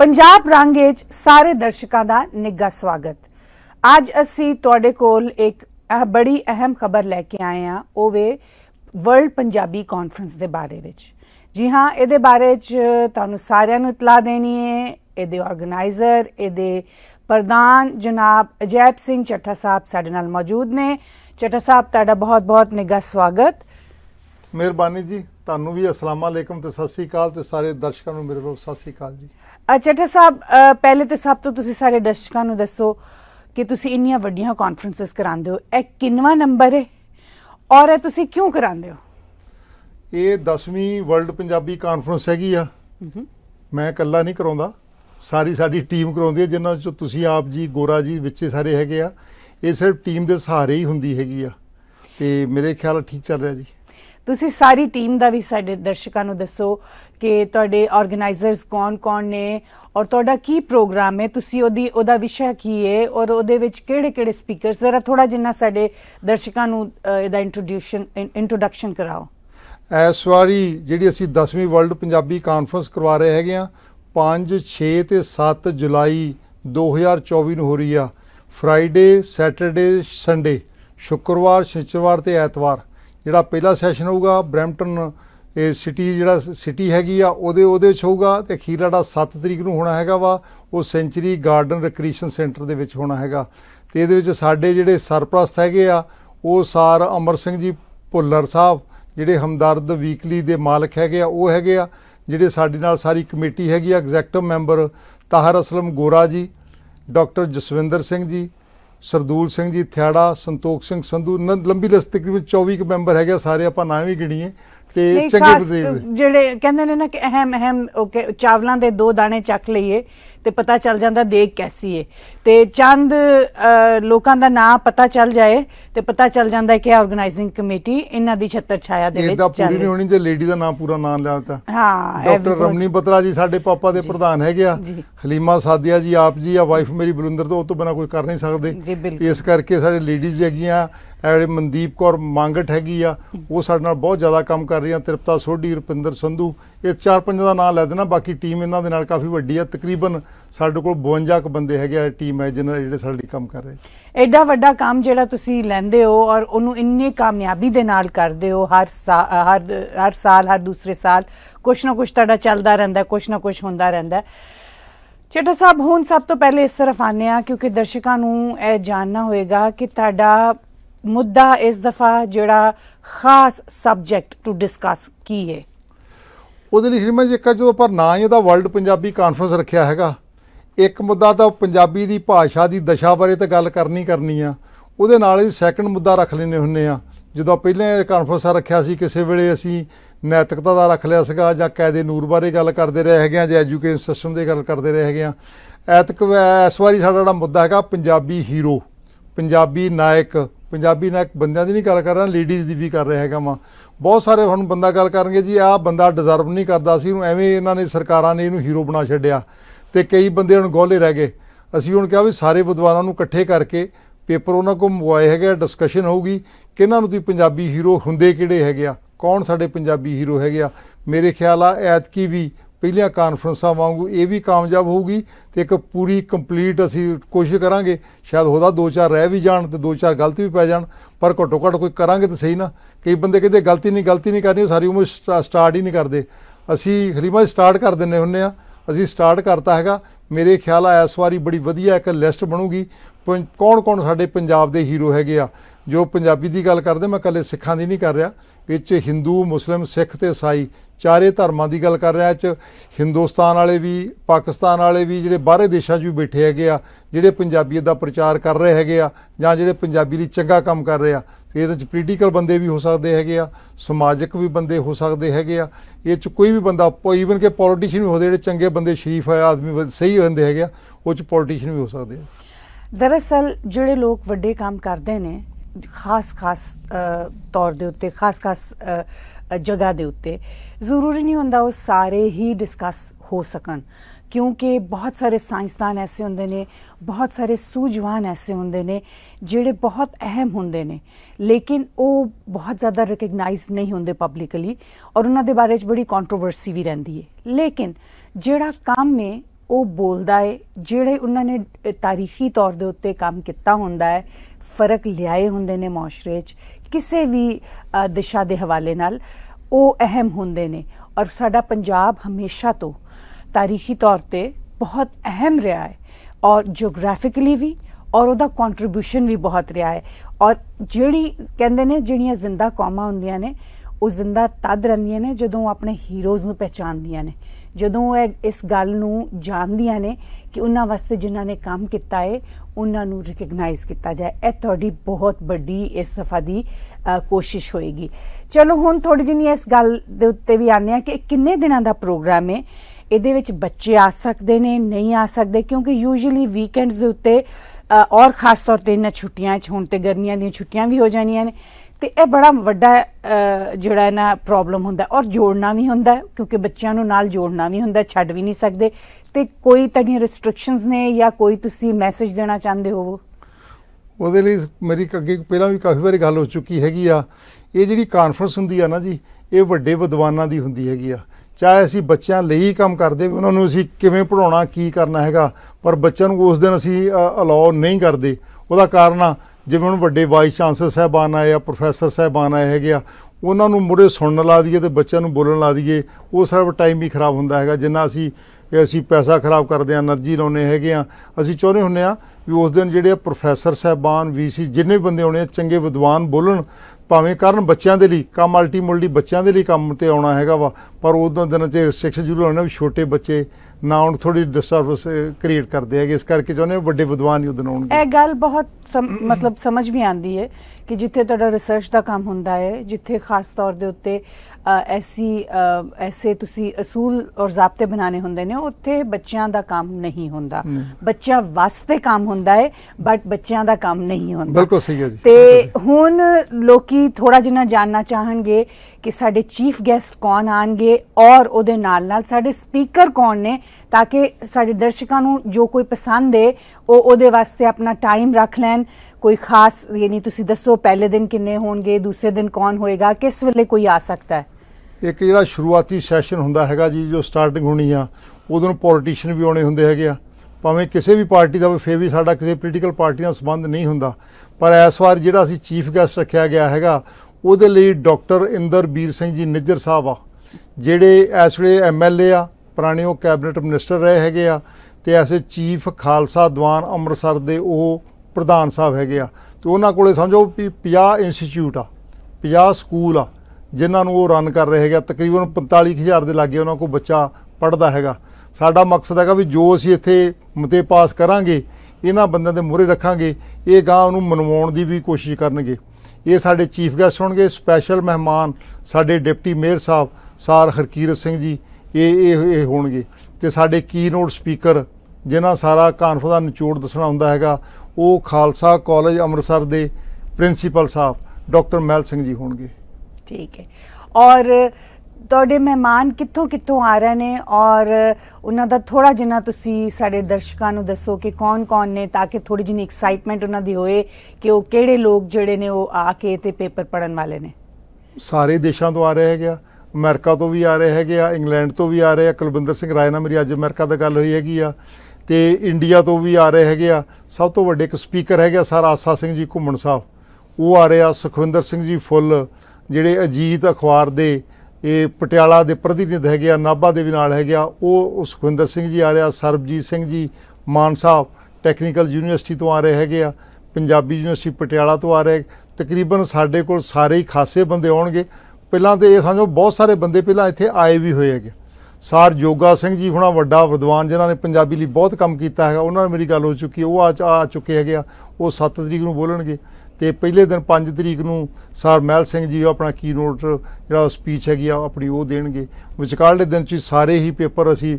ਪੰਜਾਬ ਰਾਂਗੇਜ ਸਾਰੇ ਦਰਸ਼ਕਾਂ ਦਾ ਨਿੱਘਾ ਸਵਾਗਤ ਅੱਜ ਅਸੀਂ ਤੁਹਾਡੇ ਕੋਲ ਇੱਕ ਬੜੀ ਅਹਿਮ ਖਬਰ ਲੈ ਕੇ ਆਏ ਆ ਉਹ ਵੇ ਵਰਲਡ ਪੰਜਾਬੀ ਕਾਨਫਰੰਸ ਦੇ ਬਾਰੇ ਵਿੱਚ ਜੀ ਹਾਂ ਇਹਦੇ ਬਾਰੇ ਚ ਤੁਹਾਨੂੰ ਸਾਰਿਆਂ ਨੂੰ ਇਤਲਾ ਦੇਣੀ ਹੈ ਇਹਦੇ ਆਰਗੇਨਾਈਜ਼ਰ ਇਹਦੇ ਪ੍ਰਧਾਨ ਜਨਾਬ ਅਜੈਬ ਸਿੰਘ ਚੱਠਾ ਸਾਹਿਬ ਸਾਡੇ ਨਾਲ ਮੌਜੂਦ ਨੇ ਚੱਠਾ ਸਾਹਿਬ ਤੁਹਾਡਾ ਬਹੁਤ-ਬਹੁਤ ਨਿੱਘਾ ਸਵਾਗਤ ਮਿਹਰਬਾਨੀ ਜੀ ਤੁਹਾਨੂੰ ਵੀ ਅਸਲਾਮ ਅਲੈਕਮ ਤੇ ਸਤਿ ਸ੍ਰੀ ਅਕਾਲ ਤੇ ਸਾਰੇ ਦਰਸ਼ਕਾਂ ਨੂੰ ਮੇਰੇ ਵੱਲੋਂ ਸਤਿ ਸ੍ਰੀ ਅਕਾਲ ਜੀ ਅਚਟਾ ਸਾਹਿਬ ਪਹਿਲੇ ਤੇ ਸਭ ਤੋਂ ਤੁਸੀਂ ਸਾਰੇ ਦਰਸ਼ਕਾਂ ਨੂੰ ਦੱਸੋ ਕਿ ਤੁਸੀਂ ਇੰਨੀਆਂ ਵੱਡੀਆਂ ਕਾਨਫਰੰਸਸ ਕਰਾਉਂਦੇ ਹੋ ਇਹ ਕਿੰਨਵਾ ਨੰਬਰ ਹੈ ਔਰ ਇਹ ਤੁਸੀਂ ਕਿਉਂ ਕਰਾਉਂਦੇ ਹੋ ਇਹ 10ਵੀਂ ਵਰਲਡ ਪੰਜਾਬੀ ਕਾਨਫਰੰਸ ਹੈਗੀ ਆ ਮੈਂ ਇਕੱਲਾ ਨਹੀਂ ਕਰਾਉਂਦਾ ਸਾਰੀ ਸਾਡੀ ਟੀਮ ਕਰਾਉਂਦੀ ਹੈ ਜਿਨ੍ਹਾਂ ਚੋਂ ਤੁਸੀਂ ਆਪ ਜੀ ਗੋਰਾ ਜੀ ਵਿੱਚ ਸਾਰੇ ਹੈਗੇ ਆ ਇਹ ਸਿਰਫ ਟੀਮ ਦੇ ਸਹਾਰੇ ਹੀ ਹੁੰਦੀ ਹੈਗੀ ਆ ਤੇ ਮੇਰੇ ਖਿਆਲ ਠੀਕ ਚੱਲ ਰਿਹਾ ਜੀ ਤੁਸੀਂ ਸਾਰੀ ਟੀਮ ਦਾ ਵੀ ਸਾਡੇ ਦਰਸ਼ਕਾਂ ਨੂੰ ਦੱਸੋ ਕਿ ਤੁਹਾਡੇ ਆਰਗੇਨਾਈਜ਼ਰਸ ਕੌਣ-ਕੌਣ ਨੇ ਔਰ ਤੁਹਾਡਾ ਕੀ ਪ੍ਰੋਗਰਾਮ ਹੈ ਤੁਸੀਂ ਉਹਦੀ ਉਹਦਾ ਵਿਸ਼ਾ ਕੀ ਹੈ ਔਰ ਉਹਦੇ ਵਿੱਚ ਕਿਹੜੇ-ਕਿਹੜੇ ਸਪੀਕਰ ਜ਼ਰਾ ਥੋੜਾ ਜਿੰਨਾ ਸਾਡੇ ਦਰਸ਼ਕਾਂ ਨੂੰ ਇਹਦਾ ਇੰਟਰੋਡਿਊਸ਼ਨ ਇੰਟਰੋਡਕਸ਼ਨ ਕਰਾਓ ਇਸ ਵਾਰੀ ਜਿਹੜੀ ਅਸੀਂ 10ਵੀਂ ਵਰਲਡ ਪੰਜਾਬੀ ਕਾਨਫਰੰਸ ਕਰਵਾ ਰਹੇ ਹੈਗੇ ਆ 5 6 ਤੇ 7 ਜੁਲਾਈ 2024 ਨੂੰ ਹੋ ਰਹੀ ਆ ਫਰਾਈਡੇ ਸੈਟਰਡੇ ਸੰਡੇ ਸ਼ੁੱਕਰਵਾਰ ਸ਼ਨੀਚਰਵਾਰ ਤੇ ਐਤਵਾਰ ਜਿਹੜਾ ਪਹਿਲਾ ਸੈਸ਼ਨ ਹੋਊਗਾ ਬ੍ਰੈਂਪਟਨ ਇਹ ਸਿਟੀ ਜਿਹੜਾ ਸਿਟੀ ਹੈਗੀ ਆ ਉਹਦੇ ਉਹਦੇ ਵਿੱਚ ਹੋਊਗਾ ਤੇ ਅਖੀਰ 7 ਤਰੀਕ ਨੂੰ ਹੋਣਾ ਹੈਗਾ ਵਾ ਉਹ ਸੈਂਚਰੀ ਗਾਰਡਨ ਰਿਕ੍ਰੀਏਸ਼ਨ ਸੈਂਟਰ ਦੇ ਵਿੱਚ ਹੋਣਾ ਹੈਗਾ ਤੇ ਇਹਦੇ ਵਿੱਚ ਸਾਡੇ ਜਿਹੜੇ ਸਰਪ੍ਰਸਤ ਹੈਗੇ ਆ ਉਹ ਸਾਰ ਅਮਰ ਸਿੰਘ ਜੀ ਭੁੱਲਰ ਸਾਹਿਬ ਜਿਹੜੇ ਹਮਦਰਦ ਵੀਕਲੀ ਦੇ ਮਾਲਕ ਹੈਗੇ ਆ ਉਹ ਹੈਗੇ ਆ ਜਿਹੜੇ ਸਾਡੇ ਨਾਲ ਸਾਰੀ ਕਮੇਟੀ ਹੈਗੀ ਆ ਐਗਜ਼ੈਕਟਿਵ ਮੈਂਬਰ ਤਾਹਰ ਅਸਲਮ ਗੋਰਾ ਜੀ ਡਾਕਟਰ ਜਸਵਿੰਦਰ ਸਿੰਘ ਜੀ ਸਰਦੂਲ ਸਿੰਘ ਜੀ ਥਿਆੜਾ ਸੰਤੋਖ ਸਿੰਘ ਸੰਧੂ ਲੰਬੀ ਲਿਸਟ ਤਕਰੀਬਨ 24 ਕ ਮੈਂਬਰ ਹੈਗੇ ਸਾਰੇ ਆਪਾਂ ਨਾਮ ਹੀ ਗਿਣੀਏ ਤੇ ਚੰਗੇ ਬਜ਼ੀਰ ਜਿਹੜੇ ਕਹਿੰਦੇ ਨੇ ਨਾ ਕਿ ਅਹਿਮ ਅਹਿਮ ਓਕੇ ਚਾਵਲਾਂ ਦੇ ਦੋ ਦਾਣੇ ਚੱਕ ਲਈਏ ਤੇ ਪਤਾ ਚੱਲ ਜਾਂਦਾ ਦੇਖ ਕੈਸੀ ਏ ਤੇ ਚੰਦ ਲੋਕਾਂ ਦਾ ਨਾਂ ਪਤਾ ਚੱਲ ਜਾਏ ਤੇ ਪਤਾ ਚੱਲ ਜਾਂਦਾ ਕਿ ਆਰਗੇਨਾਈਜ਼ਿੰਗ ਕਮੇਟੀ ਇਹਨਾਂ ਦੀ ਛੱਤਰ ਛਾਇਆ ਦੇ ਵਿੱਚ ਚੱਲ ਇਹਦਾ ਪੂਰੀ ਨਹੀਂ ਹੋਣੀ ਜੇ ਲੇਡੀ ਦਾ ਨਾਮ ਪੂਰਾ ਨਾਮ ਲਿਆ ਦਿੱਤਾ ਹਾਂ ਡਾਕਟਰ ਰਮਨੀ ਬਤਰਾ ਜੀ ਸਾਡੇ ਪਾਪਾ ਦੇ ਪ੍ਰਧਾਨ ਹੈਗੇ ਆ ਹਲੀਮਾ ਸਾਦੀਆ ਜੀ ਆਪ ਜੀ ਆ ਵਾਈਫ ਮੇਰੀ ਬਲਵਿੰਦਰ ਤੋਂ ਉਹ ਤੋਂ ਬਿਨਾ ਕੋਈ ਕਰ ਨਹੀਂ ਸਕਦੇ ਇਸ ਕਰਕੇ ਸਾਡੇ ਲੇਡੀਜ਼ ਹੈਗੀਆਂ ਐ ਮਨਦੀਪ ਕੌਰ ਮੰਗਟ ਹੈਗੀ ਆ ਉਹ ਸਾਡੇ ਨਾਲ ਬਹੁਤ ਜ਼ਿਆਦਾ ਕੰਮ ਕਰ ਰਹੀਆਂ ਤ੍ਰਿਪਤਾ ਸੋਢੀ ਰੁਪਿੰਦਰ ਸੰਧੂ ਇਹ ਚਾਰ ਪੰਜ ਦਾ ਨਾਮ ਲੈ ਦੇਣਾ ਬਾਕੀ ਟੀਮ ਇਹਨਾਂ ਦੇ ਨਾਲ ਕਾਫੀ ਵੱਡੀ ਆ ਤਕਰੀਬਨ ਸਾਡੇ ਕੋਲ 52 ਕ ਬੰਦੇ ਹੈਗੇ ਆ ਟੀਮ ਹੈ ਜਿਹਨਾਂ ਜਿਹੜੇ ਸਾਡੇ ਲਈ ਕੰਮ ਕਰ ਰਹੇ ਐਡਾ ਵੱਡਾ ਕੰਮ ਜਿਹੜਾ ਤੁਸੀਂ ਲੈਂਦੇ ਹੋ ਔਰ ਉਹਨੂੰ ਇੰਨੇ ਕਾਮਯਾਬੀ ਦੇ ਨਾਲ ਕਰਦੇ ਹੋ ਹਰ ਹਰ ਹਰ ਸਾਲ ਹਰ ਦੂਸਰੇ ਸਾਲ ਕੁਛ ਨਾ ਕੁਛ ਤੁਹਾਡਾ ਚੱਲਦਾ ਰਹਿੰਦਾ ਕੁਛ ਨਾ ਕੁਛ ਹੁੰਦਾ ਰਹਿੰਦਾ ਚੇਟਾ ਸਾਹਿਬ ਹੁਣ ਸਭ ਤੋਂ ਪਹਿਲੇ ਇਸ ਤਰਫ ਆਨੇ ਆ ਕਿਉਂਕਿ ਦਰਸ਼ਕਾਂ ਨੂੰ ਇਹ ਜਾਣਨਾ ਹੋਏਗਾ ਕਿ ਤੁਹਾਡਾ ਮੁੱਦਾ ਇਸ ਦਫਾ ਜਿਹੜਾ ਖਾਸ ਸਬਜੈਕਟ ਟੂ ਡਿਸਕਸ ਕੀ ਹੈ ਉਹਦੇ ਲਈ ਸ਼੍ਰੀਮਾਨ ਜੀ ਇੱਕ ਜਦੋਂ ਪਰ ਨਾ ਹੀ ਇਹਦਾ ਵਰਲਡ ਪੰਜਾਬੀ ਕਾਨਫਰੰਸ ਰੱਖਿਆ ਹੈਗਾ ਇੱਕ ਮੁੱਦਾ ਤਾਂ ਪੰਜਾਬੀ ਦੀ ਭਾਸ਼ਾ ਦੀ ਦਸ਼ਾ ਬਾਰੇ ਤਾਂ ਗੱਲ ਕਰਨੀ ਕਰਨੀ ਆ ਉਹਦੇ ਨਾਲ ਹੀ ਸੈਕੰਡ ਮੁੱਦਾ ਰੱਖ ਲੈਨੇ ਹੁੰਨੇ ਆ ਜਦੋਂ ਪਹਿਲੇ ਕਾਨਫਰੰਸ ਰੱਖਿਆ ਸੀ ਕਿਸੇ ਵੇਲੇ ਅਸੀਂ ਨੈਤਿਕਤਾ ਦਾ ਰੱਖ ਲਿਆ ਸੀਗਾ ਜਾਂ ਕਾਇਦੇ ਨੂਰ ਬਾਰੇ ਗੱਲ ਕਰਦੇ ਰਹੇ ਹੈਗੇ ਆ ਜਾਂ ਐਜੂਕੇਸ਼ਨ ਸਿਸਟਮ ਦੇ ਗੱਲ ਕਰਦੇ ਰਹੇ ਹੈਗੇ ਆ ਐਤਕ ਇਸ ਵਾਰੀ ਸਾਡਾ ਜਿਹੜਾ ਮੁੱਦਾ ਹੈਗਾ ਪੰਜਾਬੀ ਹੀਰੋ ਪੰਜਾਬੀ ਨਾਇਕ ਪੰਜਾਬੀ ਨਾਲ ਬੰਦਿਆਂ ਦੀ ਨਹੀਂ ਗੱਲ ਕਰ ਰਹਾ ਲੇਡੀਜ਼ ਦੀ ਵੀ ਕਰ ਰਿਹਾ ਹੈਗਾ ਮਾ ਬਹੁਤ ਸਾਰੇ ਹੁਣ ਬੰਦਾ ਗੱਲ ਕਰਨਗੇ ਜੀ ਆਹ ਬੰਦਾ ਡਿਜ਼ਰਵ ਨਹੀਂ ਕਰਦਾ ਸੀ ਇਹਨੂੰ ਐਵੇਂ ਇਹਨਾਂ ਨੇ ਸਰਕਾਰਾਂ ਨੇ ਇਹਨੂੰ ਹੀਰੋ ਬਣਾ ਛੱਡਿਆ ਤੇ ਕਈ ਬੰਦੇ ਹੁਣ ਗੋਲੇ ਰਹਿ ਗਏ ਅਸੀਂ ਹੁਣ ਕਿਹਾ ਵੀ ਸਾਰੇ ਵਿਦਵਾਨਾਂ ਨੂੰ ਇਕੱਠੇ ਕਰਕੇ ਪੇਪਰ ਉਹਨਾਂ ਕੋਲ ਮੰਗਵਾਏ ਹੈਗੇ ਡਿਸਕਸ਼ਨ ਹੋਊਗੀ ਕਿਹਨਾਂ ਨੂੰ ਤੁਸੀਂ ਪੰਜਾਬੀ ਹੀਰੋ ਹੁੰਦੇ ਕਿਹੜੇ ਹੈਗੇ ਆ ਕੌਣ ਸਾਡੇ ਪੰਜਾਬੀ ਹੀਰੋ ਹੈਗੇ ਆ ਮੇਰੇ ਖਿਆਲ ਆ ਐਤਕੀ ਵੀ ਪਹਿਲੀਆਂ ਕਾਨਫਰੰਸਾਂ ਵਾਂਗੂ ਇਹ ਵੀ ਕਾਮਯਾਬ ਹੋਊਗੀ ਤੇ ਇੱਕ ਪੂਰੀ ਕੰਪਲੀਟ ਅਸੀਂ ਕੋਸ਼ਿਸ਼ ਕਰਾਂਗੇ ਸ਼ਾਇਦ ਹੋਦਾ ਦੋ ਚਾਰ ਰਹਿ ਵੀ ਜਾਣ ਤੇ ਦੋ ਚਾਰ ਗਲਤੀ ਵੀ ਪੈ ਜਾਣ ਪਰ ਘੱਟੋ ਘੱਟ ਕੋਈ ਕਰਾਂਗੇ ਤਾਂ ਸਹੀ ਨਾ ਕਈ ਬੰਦੇ ਕਹਿੰਦੇ ਗਲਤੀ ਨਹੀਂ ਗਲਤੀ ਨਹੀਂ ਕਰਨੀ ਸਾਰੀ ਉਮਰ ਸਟਾਰਟ ਹੀ ਨਹੀਂ ਕਰਦੇ ਅਸੀਂ ਖਰੀਮਾ ਸਟਾਰਟ ਕਰ ਦਿੰਨੇ ਹੁੰਨੇ ਆ ਅਸੀਂ ਸਟਾਰਟ ਕਰਤਾ ਹੈਗਾ ਮੇਰੇ ਖਿਆਲ ਆ ਇਸ ਵਾਰੀ ਬੜੀ ਵਧੀਆ ਇੱਕ ਲਿਸਟ ਬਣੂਗੀ ਕੌਣ-ਕੌਣ ਸਾਡੇ ਪੰਜਾਬ ਦੇ ਹੀਰੋ ਹੈਗੇ ਆ ਜੋ ਪੰਜਾਬੀ ਦੀ ਗੱਲ ਕਰਦੇ ਮੈਂ ਕੱਲੇ ਸਿੱਖਾਂ ਦੀ ਨਹੀਂ ਕਰ ਰਿਹਾ ਵਿੱਚ ਹਿੰਦੂ ਮੁਸਲਮ ਸਿੱਖ ਤੇ ਈਸਾਈ ਚਾਰੇ ਧਰਮਾਂ ਦੀ ਗੱਲ ਕਰ ਰਿਹਾ ਚ ਹਿੰਦੁਸਤਾਨ ਵਾਲੇ ਵੀ ਪਾਕਿਸਤਾਨ ਵਾਲੇ ਵੀ ਜਿਹੜੇ ਬਾਹਰੇ ਦੇਸ਼ਾਂ 'ਚ ਵੀ ਬੈਠੇ ਹੈਗੇ ਆ ਜਿਹੜੇ ਪੰਜਾਬੀਅਤ ਦਾ ਪ੍ਰਚਾਰ ਕਰ ਰਹੇ ਹੈਗੇ ਆ ਜਾਂ ਜਿਹੜੇ ਪੰਜਾਬੀ ਲਈ ਚੰਗਾ ਕੰਮ ਕਰ ਰਹੇ ਆ ਇਹਦੇ 'ਚ ਪੋਲੀਟੀਕਲ ਬੰਦੇ ਵੀ ਹੋ ਸਕਦੇ ਹੈਗੇ ਆ ਸਮਾਜਿਕ ਵੀ ਬੰਦੇ ਹੋ ਸਕਦੇ ਹੈਗੇ ਆ ਇਹ 'ਚ ਕੋਈ ਵੀ ਬੰਦਾ ਈਵਨ ਕਿ ਪੋਲੀਟੀਸ਼ੀਅਨ ਵੀ ਹੋ ਜਿਹੜੇ ਚੰਗੇ ਬੰਦੇ ਸ਼ਰੀਫ ਆਦਮੀ ਸਹੀ ਹੁੰਦੇ ਹੈਗੇ ਆ ਉਹ 'ਚ ਪੋਲੀਟੀਸ਼ੀਅਨ ਵੀ ਹੋ ਸਕਦੇ ਆ ਦਰਅਸਲ ਜਿਹੜੇ ਲੋਕ ਵੱਡੇ ਕੰਮ ਕਰਦੇ ਨੇ ਖਾਸ-ਖਾਸ ਤੌਰ ਦੇ ਉੱਤੇ ਖਾਸ-ਖਾਸ ਜਗ੍ਹਾ ਦੇ ਉੱਤੇ ਜ਼ਰੂਰੀ ਨਹੀਂ ਹੁੰਦਾ ਉਹ ਸਾਰੇ ਹੀ ਡਿਸਕਸ ਹੋ ਸਕਣ ਕਿਉਂਕਿ ਬਹੁਤ ਸਾਰੇ ਸਾਇੰਸਦਾਨ ਐਸੇ ਹੁੰਦੇ ਨੇ ਬਹੁਤ ਸਾਰੇ ਸੂਝਵਾਨ ਐਸੇ ਹੁੰਦੇ ਨੇ ਜਿਹੜੇ ਬਹੁਤ ਅਹਿਮ ਹੁੰਦੇ ਨੇ ਲੇਕਿਨ ਉਹ ਬਹੁਤ ਜ਼ਿਆਦਾ ਰਿਕਗਨਾਈਜ਼ਡ ਨਹੀਂ ਹੁੰਦੇ ਪਬਲਿਕਲੀ ਔਰ ਉਹਨਾਂ ਦੇ ਬਾਰੇ ਵਿੱਚ ਬੜੀ ਕੰਟਰੋਵਰਸੀ ਵੀ ਰਹਿੰਦੀ ਹੈ ਲੇਕਿਨ ਜਿਹੜਾ ਕੰਮ ਹੈ ਉਹ ਬੋਲਦਾ ਹੈ ਜਿਹੜੇ ਉਹਨਾਂ ਨੇ ਤਾਰੀਖੀ ਤੌਰ ਦੇ ਉੱਤੇ ਕੰਮ ਕੀਤਾ ਹੁੰਦਾ ਹੈ ਫਰਕ ਲਿਆਏ ਹੁੰਦੇ ਨੇ ਮੌਸ਼ਰੇ 'ਚ ਕਿਸੇ ਵੀ ਦਿਸ਼ਾ ਦੇ ਹਵਾਲੇ ਨਾਲ ਉਹ ਅਹਿਮ ਹੁੰਦੇ ਨੇ ਔਰ ਸਾਡਾ ਪੰਜਾਬ ਹਮੇਸ਼ਾ ਤੋਂ ਤਾਰੀਖੀ ਤੌਰ ਤੇ ਬਹੁਤ ਅਹਿਮ ਰਿਹਾ ਹੈ ਔਰ ਜੀਓਗ੍ਰਾਫਿਕਲੀ ਵੀ ਔਰ ਉਹਦਾ ਕੰਟਰੀਬਿਊਸ਼ਨ ਵੀ ਬਹੁਤ ਰਿਹਾ ਹੈ ਔਰ ਜਿਹੜੀ ਕਹਿੰਦੇ ਨੇ ਜਿਹੜੀਆਂ ਜ਼ਿੰਦਾ ਕੌਮਾਂ ਹੁੰਦੀਆਂ ਨੇ ਉਹ ਜ਼ਿੰਦਾ ਤਦ ਰਹਿੰਦੀਆਂ ਨੇ ਜਦੋਂ ਆਪਣੇ ਹੀਰੋਜ਼ ਨੂੰ ਪਛਾਣਦੀਆਂ ਨੇ ਜਦੋਂ ਇਹ ਇਸ ਗੱਲ ਨੂੰ ਜਾਣਦੀਆਂ ਨੇ ਕਿ ਉਹਨਾਂ ਵਾਸਤੇ ਜਿਨ੍ਹਾਂ ਨੇ ਕੰਮ ਕੀਤਾ ਹੈ ਉਹਨਾਂ ਨੂੰ ਰਿਕਗਨਾਈਜ਼ ਕੀਤਾ ਜਾਏ ਇਹ ਤੁਹਾਡੀ ਬਹੁਤ ਵੱਡੀ ਇਸ ਸਫਾ ਦੀ ਕੋਸ਼ਿਸ਼ ਹੋਏਗੀ ਚਲੋ ਹੁਣ ਥੋੜੀ ਜਿਹੀ ਇਸ ਗੱਲ ਦੇ ਉੱਤੇ ਵੀ ਆਨੇ ਆ ਕਿ ਕਿੰਨੇ ਦਿਨਾਂ ਦਾ ਪ੍ਰੋਗਰਾਮ ਹੈ ਇਹਦੇ ਵਿੱਚ ਬੱਚੇ ਆ ਸਕਦੇ ਨੇ ਨਹੀਂ ਆ ਸਕਦੇ ਕਿਉਂਕਿ ਯੂਜੂਲੀ ਵੀਕੈਂਡਸ ਦੇ ਉੱਤੇ ਔਰ ਖਾਸ ਤੌਰ ਤੇ ਇਹਨਾਂ ਛੁੱਟੀਆਂ 'ਚ ਹੁਣ ਤੇ ਗਰਮੀਆਂ ਦੀਆਂ ਛੁੱਟੀਆਂ ਵੀ ਹੋ ਜਾਣੀਆਂ ਨੇ ਤੇ ਇਹ ਬੜਾ ਵੱਡਾ ਜਿਹੜਾ ਹੈ ਨਾ ਪ੍ਰੋਬਲਮ ਹੁੰਦਾ ਔਰ ਜੋੜਨਾ ਵੀ ਹੁੰਦਾ ਕਿਉਂਕਿ ਬੱਚਿਆਂ ਨੂੰ ਨਾਲ ਜੋੜਨਾ ਵੀ ਹੁੰਦਾ ਛੱਡ ਵੀ ਨਹੀਂ ਸਕਦੇ ਤੇ ਕੋਈ ਤੁਹਾਡੀਆਂ ਰੈਸਟ੍ਰਿਕਸ਼ਨਸ ਨੇ ਜਾਂ ਕੋਈ ਤੁਸੀਂ ਮੈਸੇਜ ਦੇਣਾ ਚਾਹੁੰਦੇ ਹੋ ਉਹਦੇ ਲਈ ਮੇਰੀ ਅੱਗੇ ਪਹਿਲਾਂ ਵੀ ਕਾਫੀ ਵਾਰੀ ਗੱਲ ਹੋ ਚੁੱਕੀ ਹੈਗੀ ਆ ਇਹ ਜਿਹੜੀ ਕਾਨਫਰੰਸ ਹੁੰਦੀ ਆ ਨਾ ਜੀ ਇਹ ਵੱਡੇ ਵਿਦਵਾਨਾਂ ਦੀ ਹੁੰਦੀ ਹੈਗੀ ਆ ਚਾਹੇ ਅਸੀਂ ਬੱਚਿਆਂ ਲਈ ਕੰਮ ਕਰਦੇ ਵੀ ਉਹਨਾਂ ਨੂੰ ਅਸੀਂ ਕਿਵੇਂ ਪੜਾਉਣਾ ਕੀ ਕਰਨਾ ਹੈਗਾ ਪਰ ਬੱਚਿਆਂ ਨੂੰ ਉਸ ਦਿਨ ਅਸੀਂ ਅਲਾਉ ਨਹੀਂ ਕਰਦੇ ਉਹਦਾ ਕਾਰਨ ਆ ਜਿਵੇਂ ਹੁਣ ਵੱਡੇ ਵਾਈਸ ਚਾਂਸਲਰ ਸਹਿਬਾਨ ਆਏ ਆ ਪ੍ਰੋਫੈਸਰ ਸਹਿਬਾਨ ਆਏ ਹੈਗੇ ਆ ਉਹਨਾਂ ਨੂੰ ਮੁਰੇ ਸੁਣਨ ਲਾ ਦਈਏ ਤੇ ਬੱਚਿਆਂ ਨੂੰ ਬੋਲਣ ਲਾ ਦਈਏ ਉਹ ਸਭ ਟਾਈਮ ਹੀ ਖਰਾਬ ਹੁੰਦਾ ਹੈਗਾ ਜਿੰਨਾ ਅਸੀਂ ਅਸੀਂ ਪੈਸਾ ਖਰਾਬ ਕਰਦੇ ਆ એનર્ਜੀ ਲਾਉਨੇ ਹੈਗੇ ਆ ਅਸੀਂ ਚਾਹੁੰਦੇ ਹੁੰਨੇ ਆ ਵੀ ਉਸ ਦਿਨ ਜਿਹੜੇ ਪ੍ਰੋਫੈਸਰ ਸਹਿਬਾਨ ਵੀਸੀ ਜਿੰਨੇ ਬੰਦੇ ਹੋਣੇ ਚੰਗੇ ਵਿਦਵਾਨ ਬੋਲਣ ਭਾਵੇਂ ਕਰਨ ਬੱਚਿਆਂ ਦੇ ਲਈ ਕੰਮ ਮੋਲਡੀ ਬੱਚਿਆਂ ਦੇ ਲਈ ਕੰਮ ਤੇ ਆਉਣਾ ਹੈਗਾ ਵਾ ਪਰ ਉਦੋਂ ਦਿਨਾਂ 'ਚ ਰਿਸਟ੍ਰਿਕਸ਼ਨ ਜ਼ਰੂਰ ਹੋਣਾ ਵੀ ਛੋਟੇ ਬੱਚੇ ਨਾ ਹੁਣ ਥੋੜੀ ਡਿਸਟਰਬੈਂਸ ਕ੍ਰੀਏਟ ਕਰਦੇ ਹੈਗੇ ਇਸ ਕਰਕੇ ਚਾਹੁੰਦੇ ਵੱਡੇ ਵਿਦਵਾਨ ਹੀ ਉਦੋਂ ਆਉਣਗੇ ਇਹ ਗੱਲ ਬਹੁਤ ਮਤਲਬ ਸਮਝ ਵੀ ਆਂਦੀ ਹੈ ਕਿ ਜਿੱਥੇ ਤੁਹਾਡਾ ਰਿਸਰਚ ਦਾ ਕੰਮ ਹੁੰਦਾ ਹੈ ਜਿੱਥੇ ਖਾਸ ਤੌਰ ਦੇ ਉੱਤੇ ਐਸੀ ਐਸੇ ਤੁਸੀਂ ਅਸੂਲ ਔਰ ਜ਼ਾਬਤੇ ਬਣਾਨੇ ਹੁੰਦੇ ਨੇ ਉੱਥੇ ਬੱਚਿਆਂ ਦਾ ਕੰਮ ਨਹੀਂ ਹੁੰਦਾ ਬੱਚਿਆਂ ਵਾਸਤੇ ਕੰਮ ਹੁੰਦਾ ਹੈ ਬਟ ਬੱਚਿਆਂ ਦਾ ਕੰਮ ਨਹੀਂ ਹੁੰਦਾ ਬਿਲਕੁਲ ਸਹੀ ਹੈ ਜੀ ਤੇ ਹੁਣ ਲੋਕੀ ਥੋੜਾ ਜਿਹਾ ਜਾਨਣਾ ਚਾਹਣਗੇ ਕਿ ਸਾਡੇ ਚੀਫ ਗੈਸਟ ਕੌਣ ਆਣਗੇ ਔਰ ਉਹਦੇ ਨਾਲ ਨਾਲ ਸਾਡੇ ਸਪੀਕਰ ਕੌਣ ਨੇ ਤਾਂ ਕਿ ਸਾਡੇ ਦਰਸ਼ਕਾਂ ਨੂੰ ਜੋ ਕੋਈ ਪਸੰਦ ਹੈ ਉਹ ਉਹਦੇ ਵਾਸਤੇ ਆਪਣਾ ਟਾਈਮ ਰੱਖ ਲੈਣ ਕੋਈ ਖਾਸ ਯਾਨੀ ਤੁਸੀਂ ਦੱਸੋ ਪਹਿਲੇ ਦਿਨ ਕਿੰਨੇ ਹੋਣਗੇ ਦੂਸਰੇ ਦਿਨ ਕੌਣ ਹੋਏਗਾ ਕਿਸ ਵੇਲੇ ਕੋਈ ਆ ਸਕਦਾ ਹੈ ਇੱਕ ਜਿਹੜਾ ਸ਼ੁਰੂਆਤੀ ਸੈਸ਼ਨ ਹੁੰਦਾ ਹੈਗਾ ਜੀ ਜੋ ਸਟਾਰਟਿੰਗ ਹੋਣੀ ਆ ਉਦੋਂ ਨੂੰ ਪੋਲੀਟੀਸ਼ੀਅਨ ਵੀ ਆਉਣੇ ਹੁੰਦੇ ਹੈਗੇ ਆ ਭਾਵੇਂ ਕਿਸੇ ਵੀ ਪਾਰਟੀ ਦਾ ਫੇਰ ਵੀ ਸਾਡਾ ਕਿਸੇ ਪੋਲੀਟੀਕਲ ਪਾਰਟੀ ਨਾਲ ਸੰਬੰਧ ਨਹੀਂ ਹੁੰਦਾ ਪਰ ਇਸ ਵਾਰ ਜਿਹੜਾ ਅਸੀਂ ਚੀਫ ਗੈਸਟ ਰੱਖਿਆ ਗਿਆ ਹੈਗਾ ਉਹਦੇ ਲਈ ਡਾਕਟਰ ਇੰਦਰਬੀਰ ਸਿੰਘ ਜੀ ਨਿੱਜਰ ਸਾਹਿਬ ਆ ਜਿਹੜੇ ਇਸ ਵੇਲੇ ਐਮਐਲਏ ਆ ਪੁਰਾਣੇ ਉਹ ਕੈਬਨਿਟ ਮਿਨਿਸਟਰ ਰਹੇ ਹੈਗੇ ਆ ਤੇ ਐਸੇ ਚੀਫ ਖਾਲਸਾ ਦੀਵਾਨ ਅੰਮ੍ਰਿਤਸਰ ਦੇ ਉਹ ਪ੍ਰਧਾਨ ਸਾਹਿਬ ਹੈਗੇ ਆ ਤੇ ਉਹਨਾਂ ਕੋਲੇ ਸਮਝੋ ਵੀ 50 ਇੰਸਟੀਚਿਊਟ ਆ 50 ਸਕੂਲ ਆ ਜਿਨ੍ਹਾਂ ਨੂੰ ਉਹ ਰਨ ਕਰ ਰਹੇ ਹੈਗੇ ਆ ਤਕਰੀਬਨ 45000 ਦੇ ਲਾਗੇ ਉਹਨਾਂ ਕੋਲ ਬੱਚਾ ਪੜਦਾ ਹੈਗਾ ਸਾਡਾ ਮਕਸਦ ਹੈਗਾ ਵੀ ਜੋ ਅਸੀਂ ਇੱਥੇ ਮਤੇ ਪਾਸ ਕਰਾਂਗੇ ਇਹਨਾਂ ਬੰਦਿਆਂ ਦੇ ਮੂਹਰੇ ਰੱਖਾਂਗੇ ਇਹ ਗਾਂ ਨੂੰ ਮਨਵਾਉਣ ਦੀ ਵੀ ਕੋਸ਼ਿਸ਼ ਕਰਨਗੇ ਇਹ ਸਾਡੇ ਚੀਫ ਗੈਸਟ ਹੋਣਗੇ ਸਪੈਸ਼ਲ ਮਹਿਮਾਨ ਸਾਡੇ ਡਿਪਟੀ ਮੇਅਰ ਸਾਹਿਬ ਸਾਰ ਹਰਕੀਰਤ ਸਿੰਘ ਜੀ ਇਹ ਇਹ ਇਹ ਹੋਣਗੇ ਤੇ ਸਾਡੇ ਕੀਨੋਟ ਸਪੀਕਰ ਜਿਨ੍ਹਾਂ ਸਾਰਾ ਕਾਨਫਰੰਸ ਦਾ ਨਿਚੋੜ ਦੱਸਣਾ ਹੁੰਦਾ ਹੈਗਾ ਉਹ ਖਾਲਸਾ ਕਾਲਜ ਅੰਮ੍ਰਿਤਸਰ ਦੇ ਪ੍ਰਿੰਸੀਪਲ ਸਾਹਿਬ ਡਾਕਟਰ ਮਹਿਲ ਸਿੰਘ ਜੀ ਹੋਣਗੇ ਠੀਕ ਹੈ ਔਰ ਤੁਹਾਡੇ ਮਹਿਮਾਨ ਕਿੱਥੋਂ ਕਿੱਥੋਂ ਆ ਰਹੇ ਨੇ ਔਰ ਉਹਨਾਂ ਦਾ ਥੋੜਾ ਜਿੰਨਾ ਤੁਸੀਂ ਸਾਡੇ ਦਰਸ਼ਕਾਂ ਨੂੰ ਦੱਸੋ ਕਿ ਕੌਣ-ਕੌਣ ਨੇ ਤਾਂ ਕਿ ਥੋੜੀ ਜਿਹੀ ਐਕਸਾਈਟਮੈਂਟ ਉਹਨਾਂ ਦੀ ਹੋਏ ਕਿ ਉਹ ਕਿਹੜੇ ਲੋਕ ਜਿਹੜੇ ਨੇ ਉਹ ਆ ਕੇ ਤੇ ਪੇਪਰ ਪੜਨ ਵਾਲੇ ਨੇ ਸਾਰੇ ਦੇਸ਼ਾਂ ਤੋਂ ਆ ਰਹੇ ਹੈਗੇ ਆ ਅਮਰੀਕਾ ਤੋਂ ਵੀ ਆ ਰਹੇ ਹੈਗੇ ਆ ਇੰਗਲੈਂਡ ਤੋਂ ਵੀ ਆ ਰਹੇ ਆ ਕੁਲਵਿੰਦਰ ਸਿੰਘ ਰਾਏ ਨਾਲ ਮੇਰੀ ਅੱਜ ਅਮਰੀਕਾ ਦਾ ਗੱਲ ਹੋਈ ਹੈਗੀ ਆ ਤੇ ਇੰਡੀਆ ਤੋਂ ਵੀ ਆ ਰਹੇ ਹੈਗੇ ਆ ਸਭ ਤੋਂ ਵੱਡੇ ਇੱਕ ਸਪੀਕਰ ਹੈਗਾ ਸਰ ਆਸਾ ਸਿੰਘ ਜੀ ਘੁੰਮਣ ਸਾਹਿਬ ਉਹ ਆ ਰਹੇ ਆ ਸੁਖਵਿੰਦਰ ਸਿੰਘ ਜੀ ਫੁੱਲ ਜਿਹੜੇ ਅਜੀਤ ਅਖਬਾਰ ਦੇ ਇਹ ਪਟਿਆਲਾ ਦੇ ਪ੍ਰਤੀਨਿਧ ਹੈਗੇ ਆ ਨਾਭਾ ਦੇ ਵੀ ਨਾਲ ਹੈਗੇ ਆ ਉਹ ਸੁਖਵਿੰਦਰ ਸਿੰਘ ਜੀ ਆ ਰਿਹਾ ਸਰਬਜੀਤ ਸਿੰਘ ਜੀ ਮਾਨ ਸਾਹਿਬ ਟੈਕਨੀਕਲ ਯੂਨੀਵਰਸਿਟੀ ਤੋਂ ਆ ਰਹੇ ਹੈਗੇ ਆ ਪੰਜਾਬੀ ਯੂਨੀਵਰਸਿਟੀ ਪਟਿਆਲਾ ਤੋਂ ਆ ਰਹੇ ਤਕਰੀਬਨ ਸਾਡੇ ਕੋਲ ਸਾਰੇ ਹੀ ਖਾਸੇ ਬੰਦੇ ਆਉਣਗੇ ਪਹਿਲਾਂ ਤੇ ਇਹ ਸਮਝੋ ਬਹੁਤ ਸਾਰੇ ਬੰਦੇ ਪਹਿਲਾਂ ਇੱਥੇ ਆਏ ਵੀ ਹੋਏ ਹੈਗੇ ਸਾਰ ਜੋਗਾ ਸਿੰਘ ਜੀ ਹੁਣਾ ਵੱਡਾ ਵਿਦਵਾਨ ਜਿਨ੍ਹਾਂ ਨੇ ਪੰਜਾਬੀ ਲਈ ਬਹੁਤ ਕੰਮ ਕੀਤਾ ਹੈਗਾ ਉਹਨਾਂ ਨਾਲ ਮੇਰੀ ਗੱਲ ਹੋ ਚੁੱਕੀ ਉਹ ਆ ਆ ਚੁੱਕੇ ਹੈਗੇ ਆ ਉਹ 7 ਤਰੀਕ ਨੂੰ ਬੋਲਣਗੇ ਤੇ ਪਹਿਲੇ ਦਿਨ 5 ਤਰੀਕ ਨੂੰ ਸਰ ਮਹਿਲ ਸਿੰਘ ਜੀ ਆਪਣਾ ਕੀਨੋਟ ਜਿਹੜਾ ਸਪੀਚ ਹੈਗੀ ਆ ਆਪਣੀ ਉਹ ਦੇਣਗੇ ਵਿਚਕਾਰਲੇ ਦਿਨ ਚ ਸਾਰੇ ਹੀ ਪੇਪਰ ਅਸੀਂ